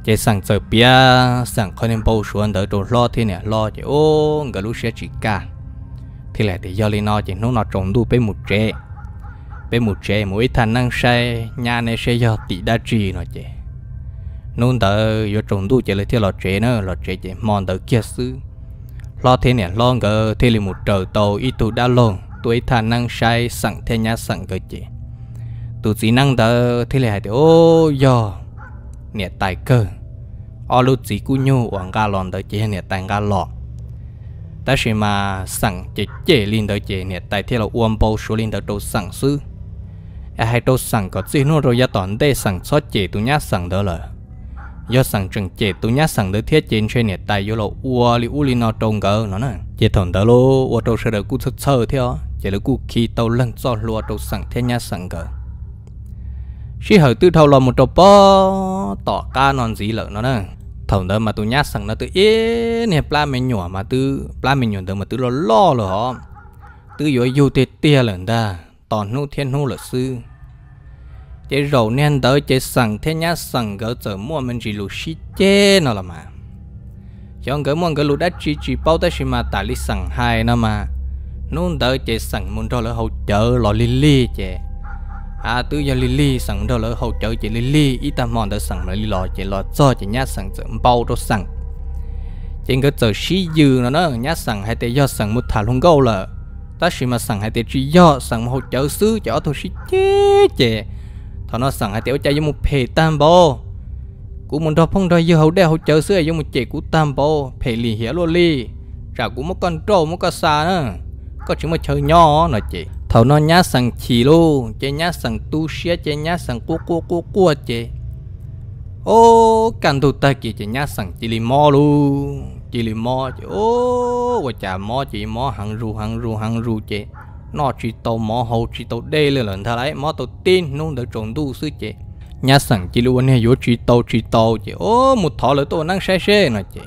chỉ sang chơi bia sang con em bao xuống đỡ đồ lo thế nè lo chỉ ô người lúc sẽ chỉ cả thì lại thì do lý nó chỉ nó nó trồng đủ bên một trẻ bên một trẻ mỗi thằng năng say nhà này sẽ do tỷ đa trì nó chỉ nôn tờ do trồng đủ chỉ là theo lọ trẻ nữa lọ trẻ chỉ mòn tờ kia xứ lo thế nè lo ngờ thế là một trời tàu ít tụ đã lồn tuổi thằng năng say sẵn thế nhà sẵn cơ chỉ tụ chỉ năng đỡ thế là thì ô do nè tài cơ ở lúc chỉ cú nhu hoàng ga lòn tới chế nè tài ga lọ ta chỉ mà sẵn chế chế linh tới chế nè tài theo là uom bầu số linh tới đồ sẵn sư ai à, hai đồ sẵn có gì nó rồi gia toàn đây sẵn xót chế tu nhá sẵn đó là do sẵn chừng chế tu nhá sẵn tới thiết trên trên nè tài vô là uo li u li nó trông gỡ nó nè chế thằng đó lô uo đồ sẽ được cú sơ sơ theo chế là cú khi tàu lần cho lúa đồ sẵn theo nhá sẵn gỡ She hở tư thâu lò một trò bó Tỏ ca non gì lỡ nó nè Thổng đó mà tôi nhát sẵn nó tự yên Nè pla mình nhỏ mà tư Pla mình nhỏ đó mà tư lo lo lỡ họ Tư yếu yêu tê tê lợn ta Tòn nụ thiên nụ lỡ sư Chế rầu nên tới chế sẵn Thế nhát sẵn gỡ trở mua mình chỉ lù xí chê nó là mà Chọn gỡ mua gỡ lù đá chi chi bao tới xì mà tả lý sẵn hai nó mà Nụ tới chế sẵn muốn cho lỡ hậu chờ lò lì lì chê à tự do lili sẵn đầu lỡ hậu trợ chị lili ít ta mòn đã sẵn lỡ lò chị lò cho chị nhát sẵn sẵn bao đồ sẵn trên cái tờ sĩ dư nó nó nhát sẵn hay tê do sẵn một thả luôn gâu là ta xì mà sẵn hay tê chỉ do sẵn hậu trợ xứ cho thôi xí chế chế thọ nó sẵn hay tê cho một phê tam bò cũng muốn đo phong đo dư hậu đeo hậu trợ xứ cho một chế của tam bò phê lì hiểu lô li trả cũng một con trâu một con xa nữa có chỉ mà chơi nho nó chị thầu nó nhá sằng chỉ lô chế nhá sằng tu xia chế nhá sằng cua cua cua cua chế ô cần tụ ta kì chế nhá sằng chỉ lì mò lu chỉ lì mò chế ô và chả mò chỉ mò hằng ru hằng ru hằng ru chế nó chỉ tàu mò hậu chỉ tàu đê lên lần thay đấy mò tàu tin nung được trộn tu sư chế nhá sằng chỉ lô anh hay vô chỉ tàu chỉ tàu chế ô một thọ lỡ tàu năng xe xe nè chế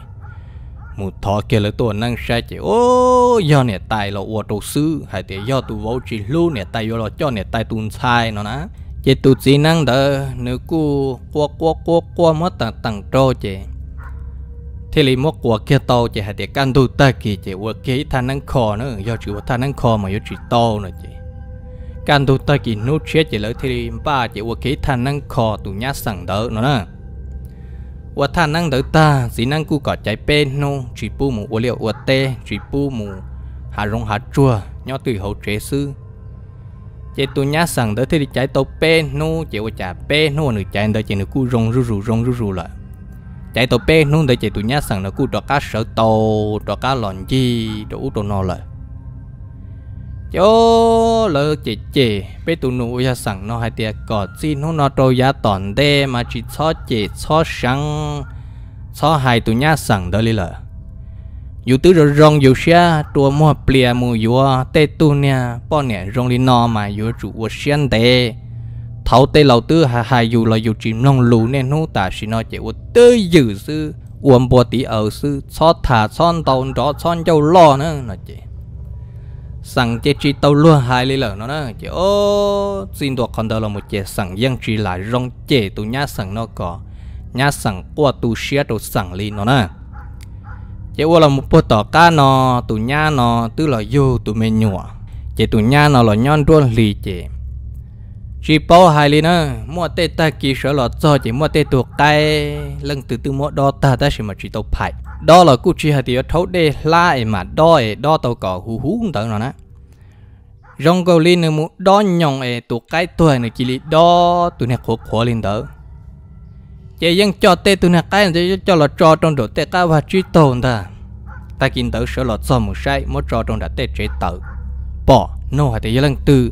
mù thọ kia là tôi năng sai chỉ ô do nè tài là uo đầu sư hay thì do tụ vô chỉ lu nè tài do là cho nè tài tuôn sai nó ná chỉ tụ chỉ năng đỡ nữ cu qua qua qua qua mất tặng tặng trâu chỉ thế li mất qua kia tàu chỉ hay thì căn tu ta kia chỉ uo kia thằng năng khó nữa do chỉ uo năng khó mà do chỉ nữa chỉ căn tu ta kia nút chết chỉ lỡ thế ba chỉ uo kia thằng năng khó tụ nhát sẵn đỡ nó nè 我他能得大，只能顾搞在边弄，只不母我了我爹，只不母 hà rong hà chua nhỏ tùy hậu trẻ sư chế tu nhá sẵn đỡ thì chạy tàu pe nu chế qua chả pe nu đỡ chế nữ cu rong ru ru rong ru ru lại chạy tàu pe đỡ chế tu nhá sẵn đỡ cu đọ cá sợ tàu đọ cá lòn chi đọ út đọ nò lại Yo lỡ chị chị Bê tụ nụ ya sẵn nó hai tia cỏ Xin hôn nó trâu ya tòn đê Mà chỉ cho chị cho sẵn Cho hai tụ nhá sẵn đó lý lỡ Dù tứ rồi rong dù xe Tùa mua plìa mù dù Tê tụ nha Bò nè rong lý nó mà dù chủ vô xuyên đê Thảo tê lầu tư hà hà dù là dù chìm nông lù Nên hú tà xì nó chị vô tư dự sư Uống bò tí ở sư Cho thả son tàu đó son châu lo nữa Nó chị sẵn chế chi tàu luôn hai lý lở nó nè chế ô xin thuộc con đó là một chế sẵn dân chi lại rong chế tu nhá sẵn nó có nhà sẵn qua tu xia tụ sẵn lý nó nè chế ô là một bộ tỏ cá nó tu nhá nó tức là vô tu mê nhủa chế tu nhá nó là nhon đuôn lì chế chỉ bao hai ly nữa mua tê ta kỳ sở lọ cho chỉ mua tê tuột tay lần từ từ mua đo ta ta sẽ mà chỉ tàu phải đó là cụ chỉ hạt tiêu thấu đê lại mà đo đo tàu cỏ hú hú cũng tận rồi nè rong cầu lên nữa mua đo nhong ấy tuột cái tuổi nữa chỉ li đo tụi này khổ khổ lên đó chỉ dân cho tê tụi này cái này cho là cho trong đồ tê cái và chỉ tồn ta ta kinh tử sở lọ cho một sai mua cho trong đã tê chế tử bỏ nô hạt tiêu lần từ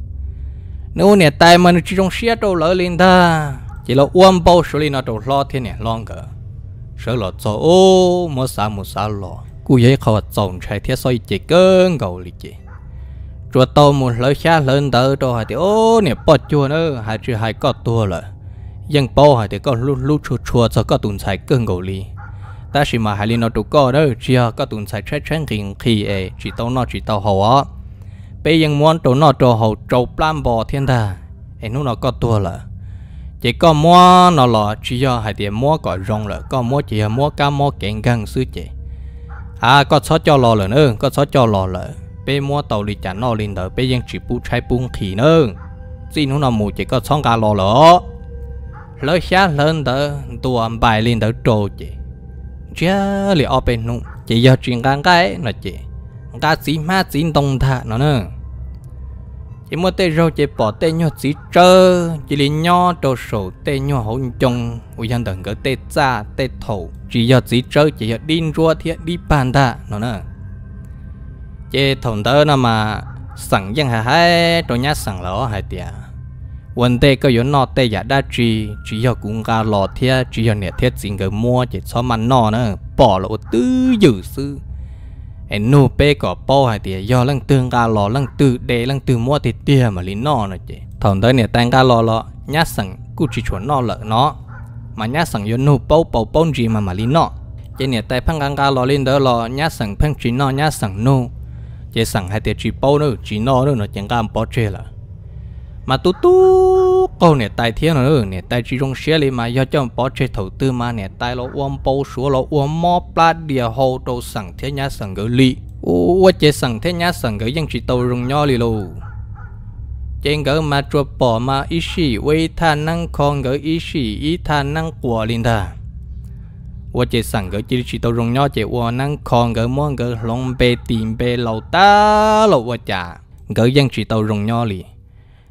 nếu nè tay mà nó chỉ trong xe trâu lỡ lên ta chỉ là uống bao số lên nó trâu lo thế nè longer sợ lo cho ô mua xa mua xa lo cú giấy khó trồng trái thế soi chỉ cơn gầu lì chỉ chùa tàu một lỡ xa lên tớ cho hai thì ô nè bỏ chùa nữa hai chữ hai có tua lợ, dân bao hai thì có lúc lúc chùa chùa cho có tùn sai cơn gầu lì ta chỉ mà hai lên nó tụ có đó chỉ có tùn sai trái trái kinh khi ấy chỉ tao nó chỉ tao hậu á bây giờ muốn chỗ nó chỗ hậu chỗ plan bò thiên đà ấy nó nó có tua là chỉ có mua nó là chỉ do hai tiền mua có rong là có mua chỉ mua cá mua kiện gần sư chị à có số cho lò lợn ơ có số cho lò lợn bây mua tàu đi chả nó lên đó bây giờ chỉ bu trái buông khí nữa xin nó nó mù chỉ có xong cá lò lợn lỡ xa lên đỡ tua bài lên đỡ trồ chị chứ liệu bên nung chỉ do chuyện gan cái là chị ta chỉ ma chỉ đồng thà nó nè chỉ mua tê rau chỉ bỏ tê nhau chỉ trơ chỉ lì nho đồ sổ tê nhau hỗn chung ui dân đừng có tê cha tê thổ chỉ giờ chỉ trơ chỉ giờ đi rua thiệt đi bàn thà nó nè chỉ thằng tớ nó mà sẵn dân hà hay đồ nhát sẵn lỡ hay tiệt quần tê có yếu nọ tê giả đa trì chỉ giờ cũng cả lò thiệt chỉ giờ nè thiệt chỉ người mua chỉ cho mà nọ nữa bỏ lỗ tư dự sư em nô bê có bao hay thì do lăng tương ga lò lăng tư để lăng tư mua thì tia mà lý nó nữa chứ thằng tới nè tan ga lò lọ nhát sẵn cú chỉ chuẩn nó lợ nó mà nhát sẵn yo nô bao bao bao gì mà mà lý nó nè tay phăng gang lò lên đó lò nhát sẵn phăng chỉ nó nhát sẵn nô chứ sẵn hay thì chỉ bao nữa chỉ nó nữa nó chẳng gan bao chơi là mà tu tu câu này tại thiên nữa này tại chỉ trong xe li mà do cho bỏ chơi thầu tư mà này tại lo uom bao số lo uom mò pla địa hồ đồ sẵn thế nhá sẵn gửi li ua chế sẵn thế nhá sẵn gửi dân chỉ tàu rung nhò li lô trên gỡ mà chuột bỏ mà ý sĩ với tha năng con gỡ ý sĩ ý tha năng của linh ta ua chế sẵn gỡ chỉ chỉ tàu rung nhò chế ua năng con gỡ món gỡ lòng bê tìm bê lầu ta lầu ua chả gỡ dân chỉ tàu rung nhò li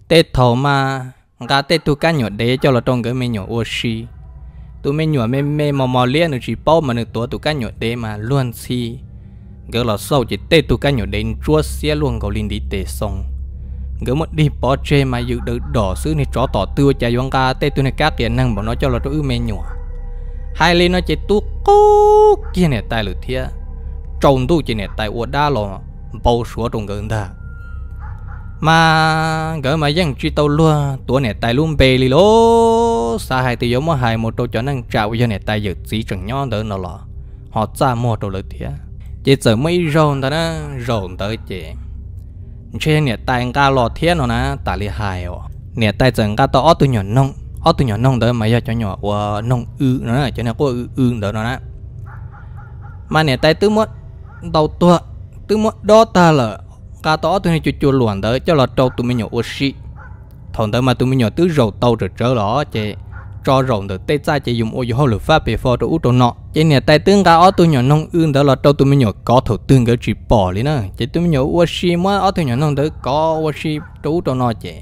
tết thầu mà ta tê tu cá nhỏ đế cho là trong cái mẹ nhỏ ô xì tụi mẹ nhỏ mẹ mẹ mò mò liên được chỉ bao mà được tuổi tụi cá nhỏ đế mà luôn xì gỡ là sau chỉ tê tu cá nhỏ đế chúa xe luôn cầu linh đi tê xong gỡ một đi bỏ chê mà dự được đỏ xứ này chó tỏ tưa chạy vong ca tê tụi này các tiền năng bọn nó cho là trong mẹ nhỏ hai lên nó chỉ tu cố kia này tài lửa thia trồng tu chỉ này tài uất đa lò bao số trong gần ta mà gỡ mà dân truy tàu luôn, tuổi này tài luôn bề lì lô xa hai thì giống mà hai một đồ cho năng trào giờ này tài dự chỉ chẳng nhỏ đỡ nó lọ họ ra một đồ lợi thế, chỉ sợ mấy rồn ta nó rồn tới chị trên này tài ca lọ thiên nó nè tài li hài ọ này tài chẳng ca to tụi nhỏ nông ở tụi nhỏ nông đỡ mà giờ cho nhỏ và nông ư nó là cho nên có ư ư đỡ nó nè mà này tài tứ muốn đầu tuột, tứ muốn đó ta là cả tỏ tôi này chua chua luồn tới cho là trâu tôi mới nhổ ô xị thằng tới mà tôi mới nhổ tứ rầu tàu rồi trở đó chị cho rộng được tay sai chỉ dùng ô dù hậu lực pháp bị phò út trâu nọ chỉ nè tay tương cả ó tôi nhổ nông ương đó là trâu tôi mới nhổ có thổ tương cái chỉ bỏ đi nữa chỉ tôi mới nhổ ô xị mà ó tụi nhỏ nông tới có ô xị trâu trâu nọ chị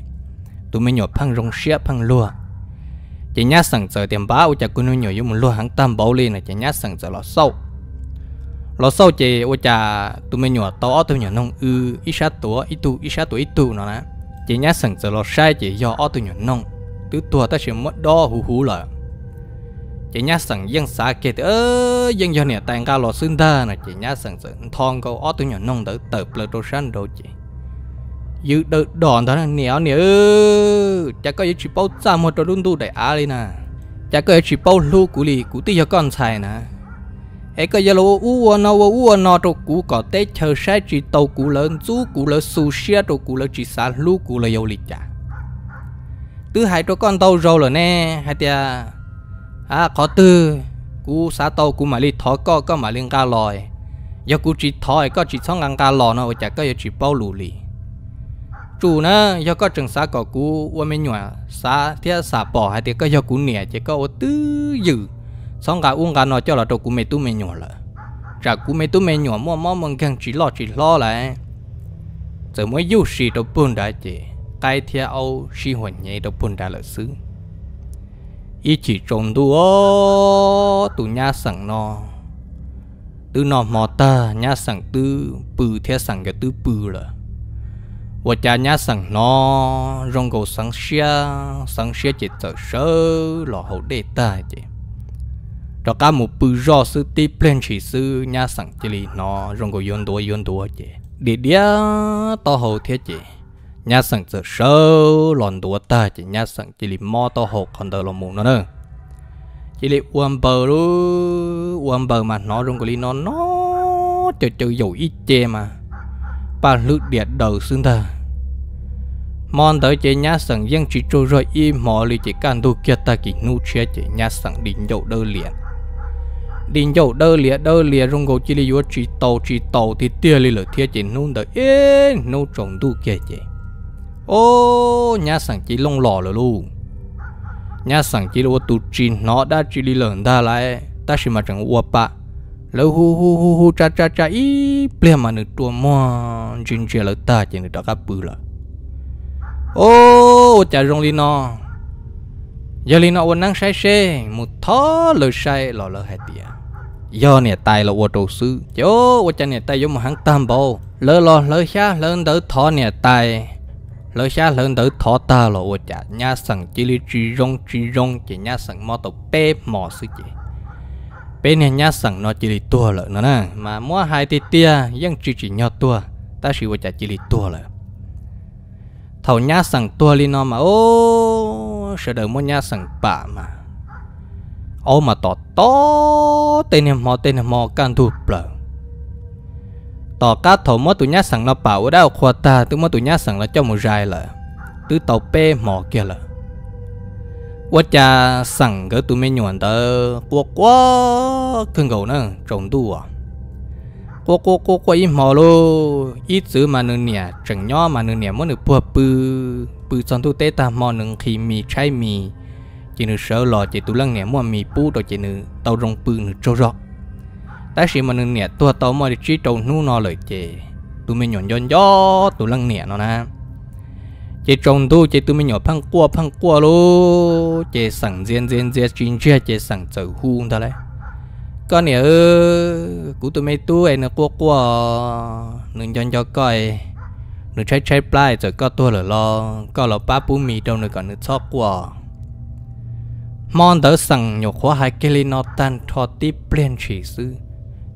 tôi mới nhổ phăng rong xía phăng lúa chỉ nhát sẵn sợ tiền bá ô chả quân nhổ dùng một lúa hàng tam bao lên là chỉ nhát sẵn sợ là sâu lo sau chế ô cha tụi mình nhỏ to tụi nhỏ nông ư ít sát tuổi ít tu ít sát tuổi ít tu nó nè chế nhá sẵn giờ lo sai chế do ô tụi nhỏ nông tứ tua ta chỉ mất đo hú hú là chế nhá sẵn dân xã kể ơ dân do nè tàn ca lo xuyên ta nè chế nhá sẵn giờ thon câu ô tụi nhỏ nông đỡ tờ plato san đồ chế dự đợt đòn đó nè nè ơ chắc có gì chỉ bao xa một trò đun tu để á đi nè chắc có gì chỉ bao lưu cú lì cú tí cho con xài nè hệ cái zalo u no u no trụ cũ có tê chờ xe chỉ tàu cũ lớn chú cũ lớn su xe trụ cũ lớn chỉ xa lu cũ lớn yêu lịch chả từ hai trụ con tàu rồi là nè hai tia à có từ cú xá tàu cú mà li thọ có có mà liên ca lòi giờ cú chỉ thọ có chỉ xong ngang ca lò nó chả có giờ chỉ bao lù lì chủ nó do có chừng xã có cú qua mấy nhỏ xã thiết xã bỏ hai tia có giờ cú nè chỉ có ô tứ xong cả uống cả nó cho là trâu cú mẹ tu mẹ nhỏ là trả cú mẹ tu mẹ nhỏ mua mua mừng càng chỉ lo chỉ lo lại giờ mới yêu sĩ đâu buồn đã chị cái thia Âu sĩ hoàn nhẹ đâu buồn đã là xứ ý chỉ trộn đu ô tụ nha sẵn nó tư nó mò ta nhà sẵn tư bự theo sẵn cái tư bự là và cha nha sẵn nó rong cầu sẵn xe sẵn xe chỉ sợ sơ lò hậu đề ta chị cho cả một bự rõ sư tí plen chỉ sư nhà sẵn chỉ lì nó rong có yôn đùa yôn đùa chị đi đĩa to hồ thiết chị nhà sẵn giờ sâu lòn đùa ta chị nhà sẵn chỉ lì mò to hồ còn đờ lòng mù nó nữa chỉ lì uam bờ lu uam bờ mà nó rong có lì nó nó chơi chơi dầu ít chê mà bà lướt điện đầu xương thờ mòn tới chế nhà sẵn dân chỉ trôi rồi im mò lì chỉ càng đu kia ta kỳ nu chia chế nhà sẵn đỉnh dậu đơ liền đình dầu đơ lìa đơ lìa rung gấu chỉ li vô chỉ tàu chỉ tàu thì tia li lửa tia chỉ nung đợi ê nô trồng đu kia chị ô nhà sẵn chỉ lông lò rồi luôn nhà sẵn chỉ là tụ chỉ nó đã chỉ li lợn ta lại ta chỉ mà chẳng uo bạ lâu hu hu hu hu cha cha cha ý ple mà nửa tua mò chân chia lợn ta chỉ nửa đó cá bự là ô cha rung li nó giờ li nó vẫn đang say xe một thó lời say lò lỡ hai tiếng do này tay là ô trâu sư chỗ ô cha nè tay giống một hắn tam bồ lơ lo lơ xa lơ đỡ thọ này tay lơ xa lơ đỡ thọ ta là ô cha nhà sẵn chỉ lý trí rong trí rong chỉ nhà sẵn mò tổ bê mò sư chỉ, bê này nhà sẵn nó chỉ lý tua lợ nữa nè mà mua hai tì tia dân chỉ chỉ nhau tua ta chỉ ô cha chỉ lý tua lợ. thầu nhà sẵn tua lý nó mà ô sợ đỡ mua nhà sẵn bạ mà ôm mà tỏ to tên em mò tên em mò can thủ bờ tỏ cá thổ mất tụi nhát sẵn là bảo ở đâu khoa ta tụi mất tụi nhát sẵn là cho một dài là tứ tàu p mò kia là quá cha sẵn cái tụi mày nhuận tờ quá quá cơn gầu nữa trồng tu à quá quá quá quá ít mò lô ít giữ mà nương nẻ chẳng nhỏ mà nương nẻ muốn được bùa bự bự son tụi tê ta mò nương khi mì trái mì chị nữ sợ lo chị tụ lăng nhẹ mua mì pu rồi chị nữ tàu rong pư nữ trâu rọ ta sĩ mà nữ nhẹ tua tàu mọi đi trí trâu nu nó lời chị tụ mình nhọn nhọn gió tụ lăng nhẹ nó na chị trông tu chị tụ mình nhỏ phăng qua phăng qua lô chị sẵn riêng riêng riêng chín chia chị sẵn trở hu ta đấy con ơ cú tụi mấy tu ấy nó qua qua nữ nhọn cho coi nữ trái trái plai rồi có tua lửa lo có lọ ba bún mì đâu nữa còn nữ xót qua mong đỡ sẵn nhỏ khóa hai cái linh nó tan cho tiếp lên chỉ sư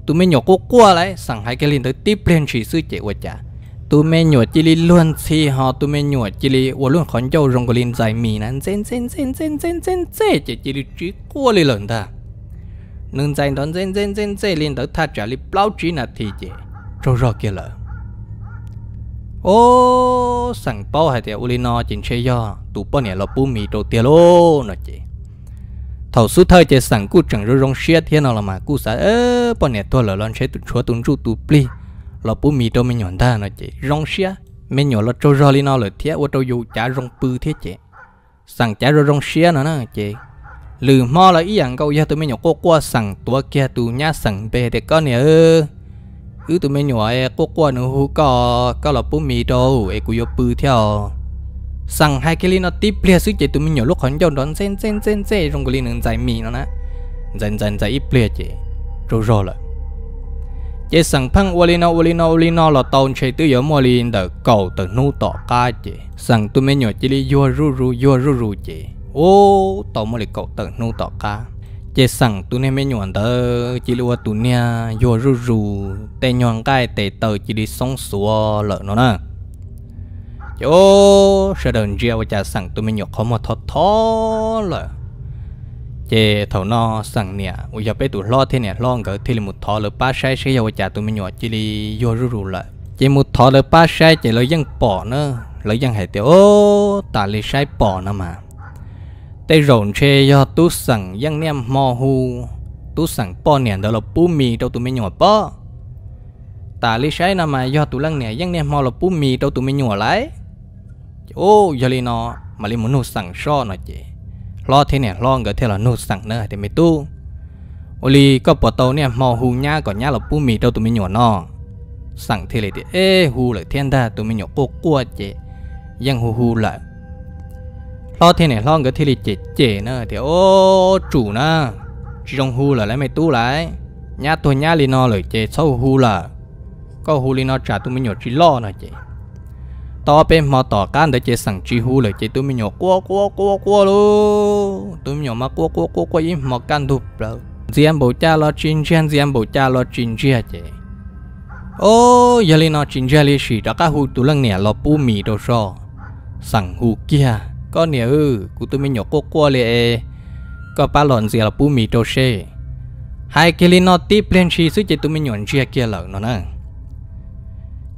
tụi mình nhỏ cố qua lại sẵn hai cái linh tới tiếp lên chỉ sư chạy qua chả tụi mình nhỏ chỉ li luôn thì họ tụi mình nhỏ chỉ li và luôn khẩn châu rong cái linh dài mì nè zen zen zen zen zen zen zen chỉ chỉ li chỉ qua li lần ta nương dài đón zen zen zen zen linh tới thắt chặt li bao chỉ nát thì chị rồi rồi kia lợ ô sẵn bao hai tiệu ulino chính chơi do tụi bọn này là bù mì đầu tiên lô nó chị thầu suốt thời chế sẵn cụ chẳng rồi rong xe thế nào là mà cụ sợ ơ bọn này tôi lỡ lon xe tụt chúa tụt trụ tụt pli lọ bố mì đâu mình nhọn ta nó chị rong xe mình nhọn là trâu rò li nó lỡ thế ô trâu dù chả rong bư thế chị sẵn chả rô rong xe nữa nè chị lừ mò là ý rằng câu giờ tụi mình nhọn cô qua sẵn tua kia tụi nhá sẵn bề để con nè ơ cứ tụi mình nhọn cô qua nó hú có có là bố mì đâu ai cụ vô bư theo sang hai cái linh nó tiếp liền sức chế tụi mình nhiều lúc hắn dọn đón sen sen sen sen trong cái linh nó giải mì nó nè dần dần giải ít liền chế rồi rồi là chế sang phăng olino olino olino là tàu chế tự do mua liền đỡ cầu từ nu tọ ca chế sang tụi mình nhiều chỉ đi vua ru ru vua ru ru chế ô tàu mua liền cầu từ nu tọ ca chế sang tụi nên mấy nhọn tờ chỉ lúa tụi nè vua ru ru tè nhọn cái tè tờ chỉ đi sống sủa lợn nó nè chỗ sẽ đồn rêu cha sẵn tụi mình nhọc khó mà thọ thọ là chê thầu no sẵn nè bây giờ bé tụi lo thế nè lo ngỡ thì là một thọ là ba sai sẽ giàu cha tụi mình nhọc chỉ đi vô rù rù lại chê một thọ là ba sai chỉ lấy dân bỏ nữa lấy dân hệ tiêu. ô ta lấy sai bỏ nữa mà tê rộn chê do tú sẵn dân nem mò hu tú sẵn bỏ nè đó là bú mì đâu tụi mình nhọc bỏ ta lấy sai nè mà do tụi lăng nè dân nem mò là bú mì đâu tụi mình nhọc lại โอ้ยลีนอมาลีมนุสั่งช่อหน่อยจีรอเทเนี่ยรองก็เทเรานุสั่งเนอแเ่ไม่ตู้โอลีก็ปวดโตเนี่ยมอหู่าก่อน่าเราปู้มีเตาตัวมีหนวนอสั่งเทเลยเดเอ้หูเลยเทียนดาตัวมีหนวกกัวเจ ยังหูหูเลยรอเทเนี่ยรองก็เทเลยเจเจเนอเดี๋ยวโอ้จู่นะจีจงหูเลยแล้วไม่ตู้ไร่าตัว่าลีนอเลยเจเศร้าหูเลยก็หูลีนอจ่าตัวมีหนวดจีล่อหน่อยเจ to bên mò tỏ can để chế sẵn chi hú lời chế tụi mình nhỏ quá quá quá quá luôn tụi mình nhỏ mà quá quá quá quá im mò can đục rồi diêm bổ cha lo chín chen diêm bổ cha lo chín chia chế ô giờ lên nó chín chia li xì đó các hu tụi lần nẻ lo pu mì đồ so sẵn hu kia có nẻ ư cụ tụi mình nhỏ quá quá lệ có ba lon gì là pu mì đồ xe hai kia lên nó tiếp lên chi suy chế tụi mình nhỏ chia kia lợn nó nè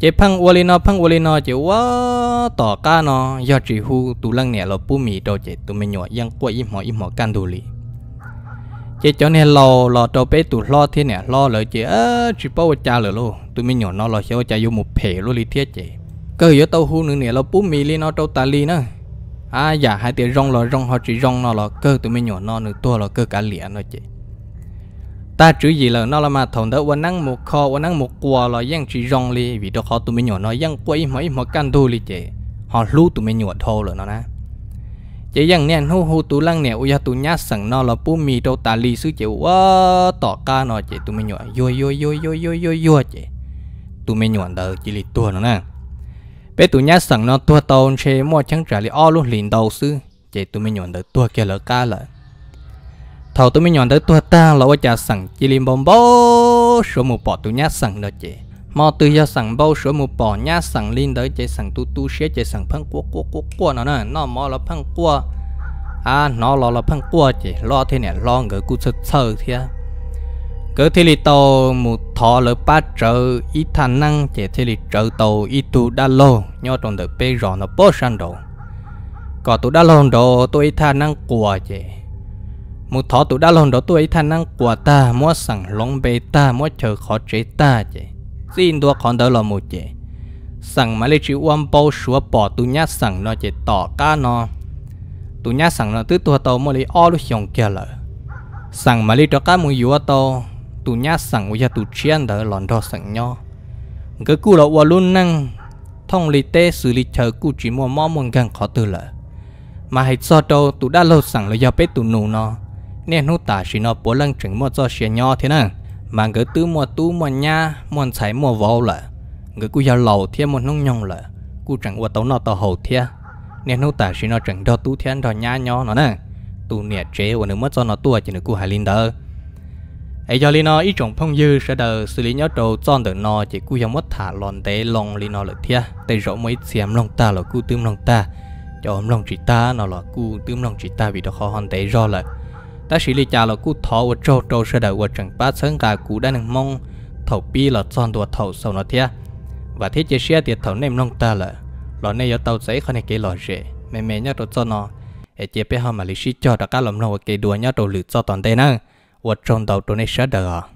chế phăng uoli nó phăng uoli nó chế quá tỏ ca nó do chỉ hu tụ lăng nè lo pu mì đồ chế tụ mình nhỏ giang quậy im mỏ im mỏ can đủ lì chế cho nè lo lo đồ bé tụ lo thế nè lo lợi chế ơ chỉ bao vật cha lỡ lo tụ mình nhọ nó lo vật cha vô một phe luôn li thiết chế cơ yếu tàu hu nữa nè lo pu mì lì nó ta lì nữa à dạ hai tiếng rong lo rong họ chỉ rong nó lo cơ tụi mình nhọ nó nữa tua lo cơ cả lẻ nó chế ta chữ gì là nó là mà thằng đó quan năng một kho quan năng một quả là giang chỉ rong li vì đó họ tụi mình nhỏ nó giang quay mấy một căn tu li chị họ lú tụi mình nhỏ thô rồi nó nè chị giang nè hú hú tụi lăng nè uya giờ tụi nhát sẵn nó là bố mì đâu ta li sư chị quá tỏ ca nó chị tụi mình nhỏ yo yo yo yo yo yo yo chị tụi mình nhỏ đỡ chỉ li tua nó nè bé tụi nhát sẵn nó tua tàu chê mua chẳng trả li o luôn liền đầu sư chị tụi mình nhỏ đỡ tua kia là ca lại thầu tôi mới nhọn tới tôi ta là cha sẵn chỉ liền bom bó số một bỏ tôi nhát sẵn đó chị mà tôi giờ sẵn bao số một bỏ nhát sẵn lên tới chị sẵn tu tu sẽ chị sẵn phăng qua qua qua qua nó nè nó mò là phăng qua à nó lo là phăng qua chị lo thế này lo người cũng sợ sợ thế cứ thế thì tàu một thọ lỡ ba trợ ít khả năng chỉ thế thì trợ tàu ít tu đã lô nhau trong đời bây giờ nó bớt sang đồ còn tu đã lô đồ tôi ít khả năng của chị mu thọ tụ đã lòng đó tụi thằng năng của ta mua sẵn lòng bê ta mua chờ khó chế ta chứ xin đua còn đỡ lòng một chứ sẵn mà lấy chữ uam bao xúa bỏ tụ nhá sẵn nó chỉ tỏ ca nó tụ nhá sẵn nó tứ tua tàu mua lấy o lúc xong kia lợ sẵn mà lấy cho cá mu yếu tàu tụ nhá sẵn uya giờ tụ chiến đỡ lòng đó sẵn nhau cái cú là uam luôn năng thông lý tê xử lý chờ cú chỉ mua mò môn gần khó từ lợ mà hãy cho đâu tụ đã lâu sẵn là do bé tụ nụ nó nè nô ta chỉ nó bố lăng chỉnh mua cho xe nhỏ thế nè mà cứ tư mua tu mua nha mua chạy mua vào là người cứ giao lầu thiên một nông nhong là cứ chẳng qua tàu nó tàu hậu thiên nè nô ta chỉ nó chẳng đo tu thiên đo nha nhỏ nó nè tu nè chế và nếu mất cho nó tua chỉ nó cứ hài linh đỡ ấy cho linh nó ít trồng phong dư sẽ đờ xử lý nhớ đầu tròn được nó chỉ cứ giống mất thả lòn tế lòng linh nó lợi thia tay rộng mấy xiêm lòng ta là cứ tươm lòng ta cho ông lòng chỉ ta nó là cứ tươm lòng chỉ ta vì đó khó hòn tế do là ta sĩ lý chào là cú thọ và trâu trâu sẽ đợi và chẳng ba sân gà cú đã nâng mong thầu pi là son đùa thầu sau nó thia và thế chế xe thì thầu nem nông ta là lọ này ở tàu giấy không này cái lò rể mẹ mẹ nhớ đồ cho nó để chế bé họ mà lý sĩ cho đã cá lòng nông và kế đùa nhớ đồ lử cho toàn đây năng và trong đầu tụi này sẽ đợi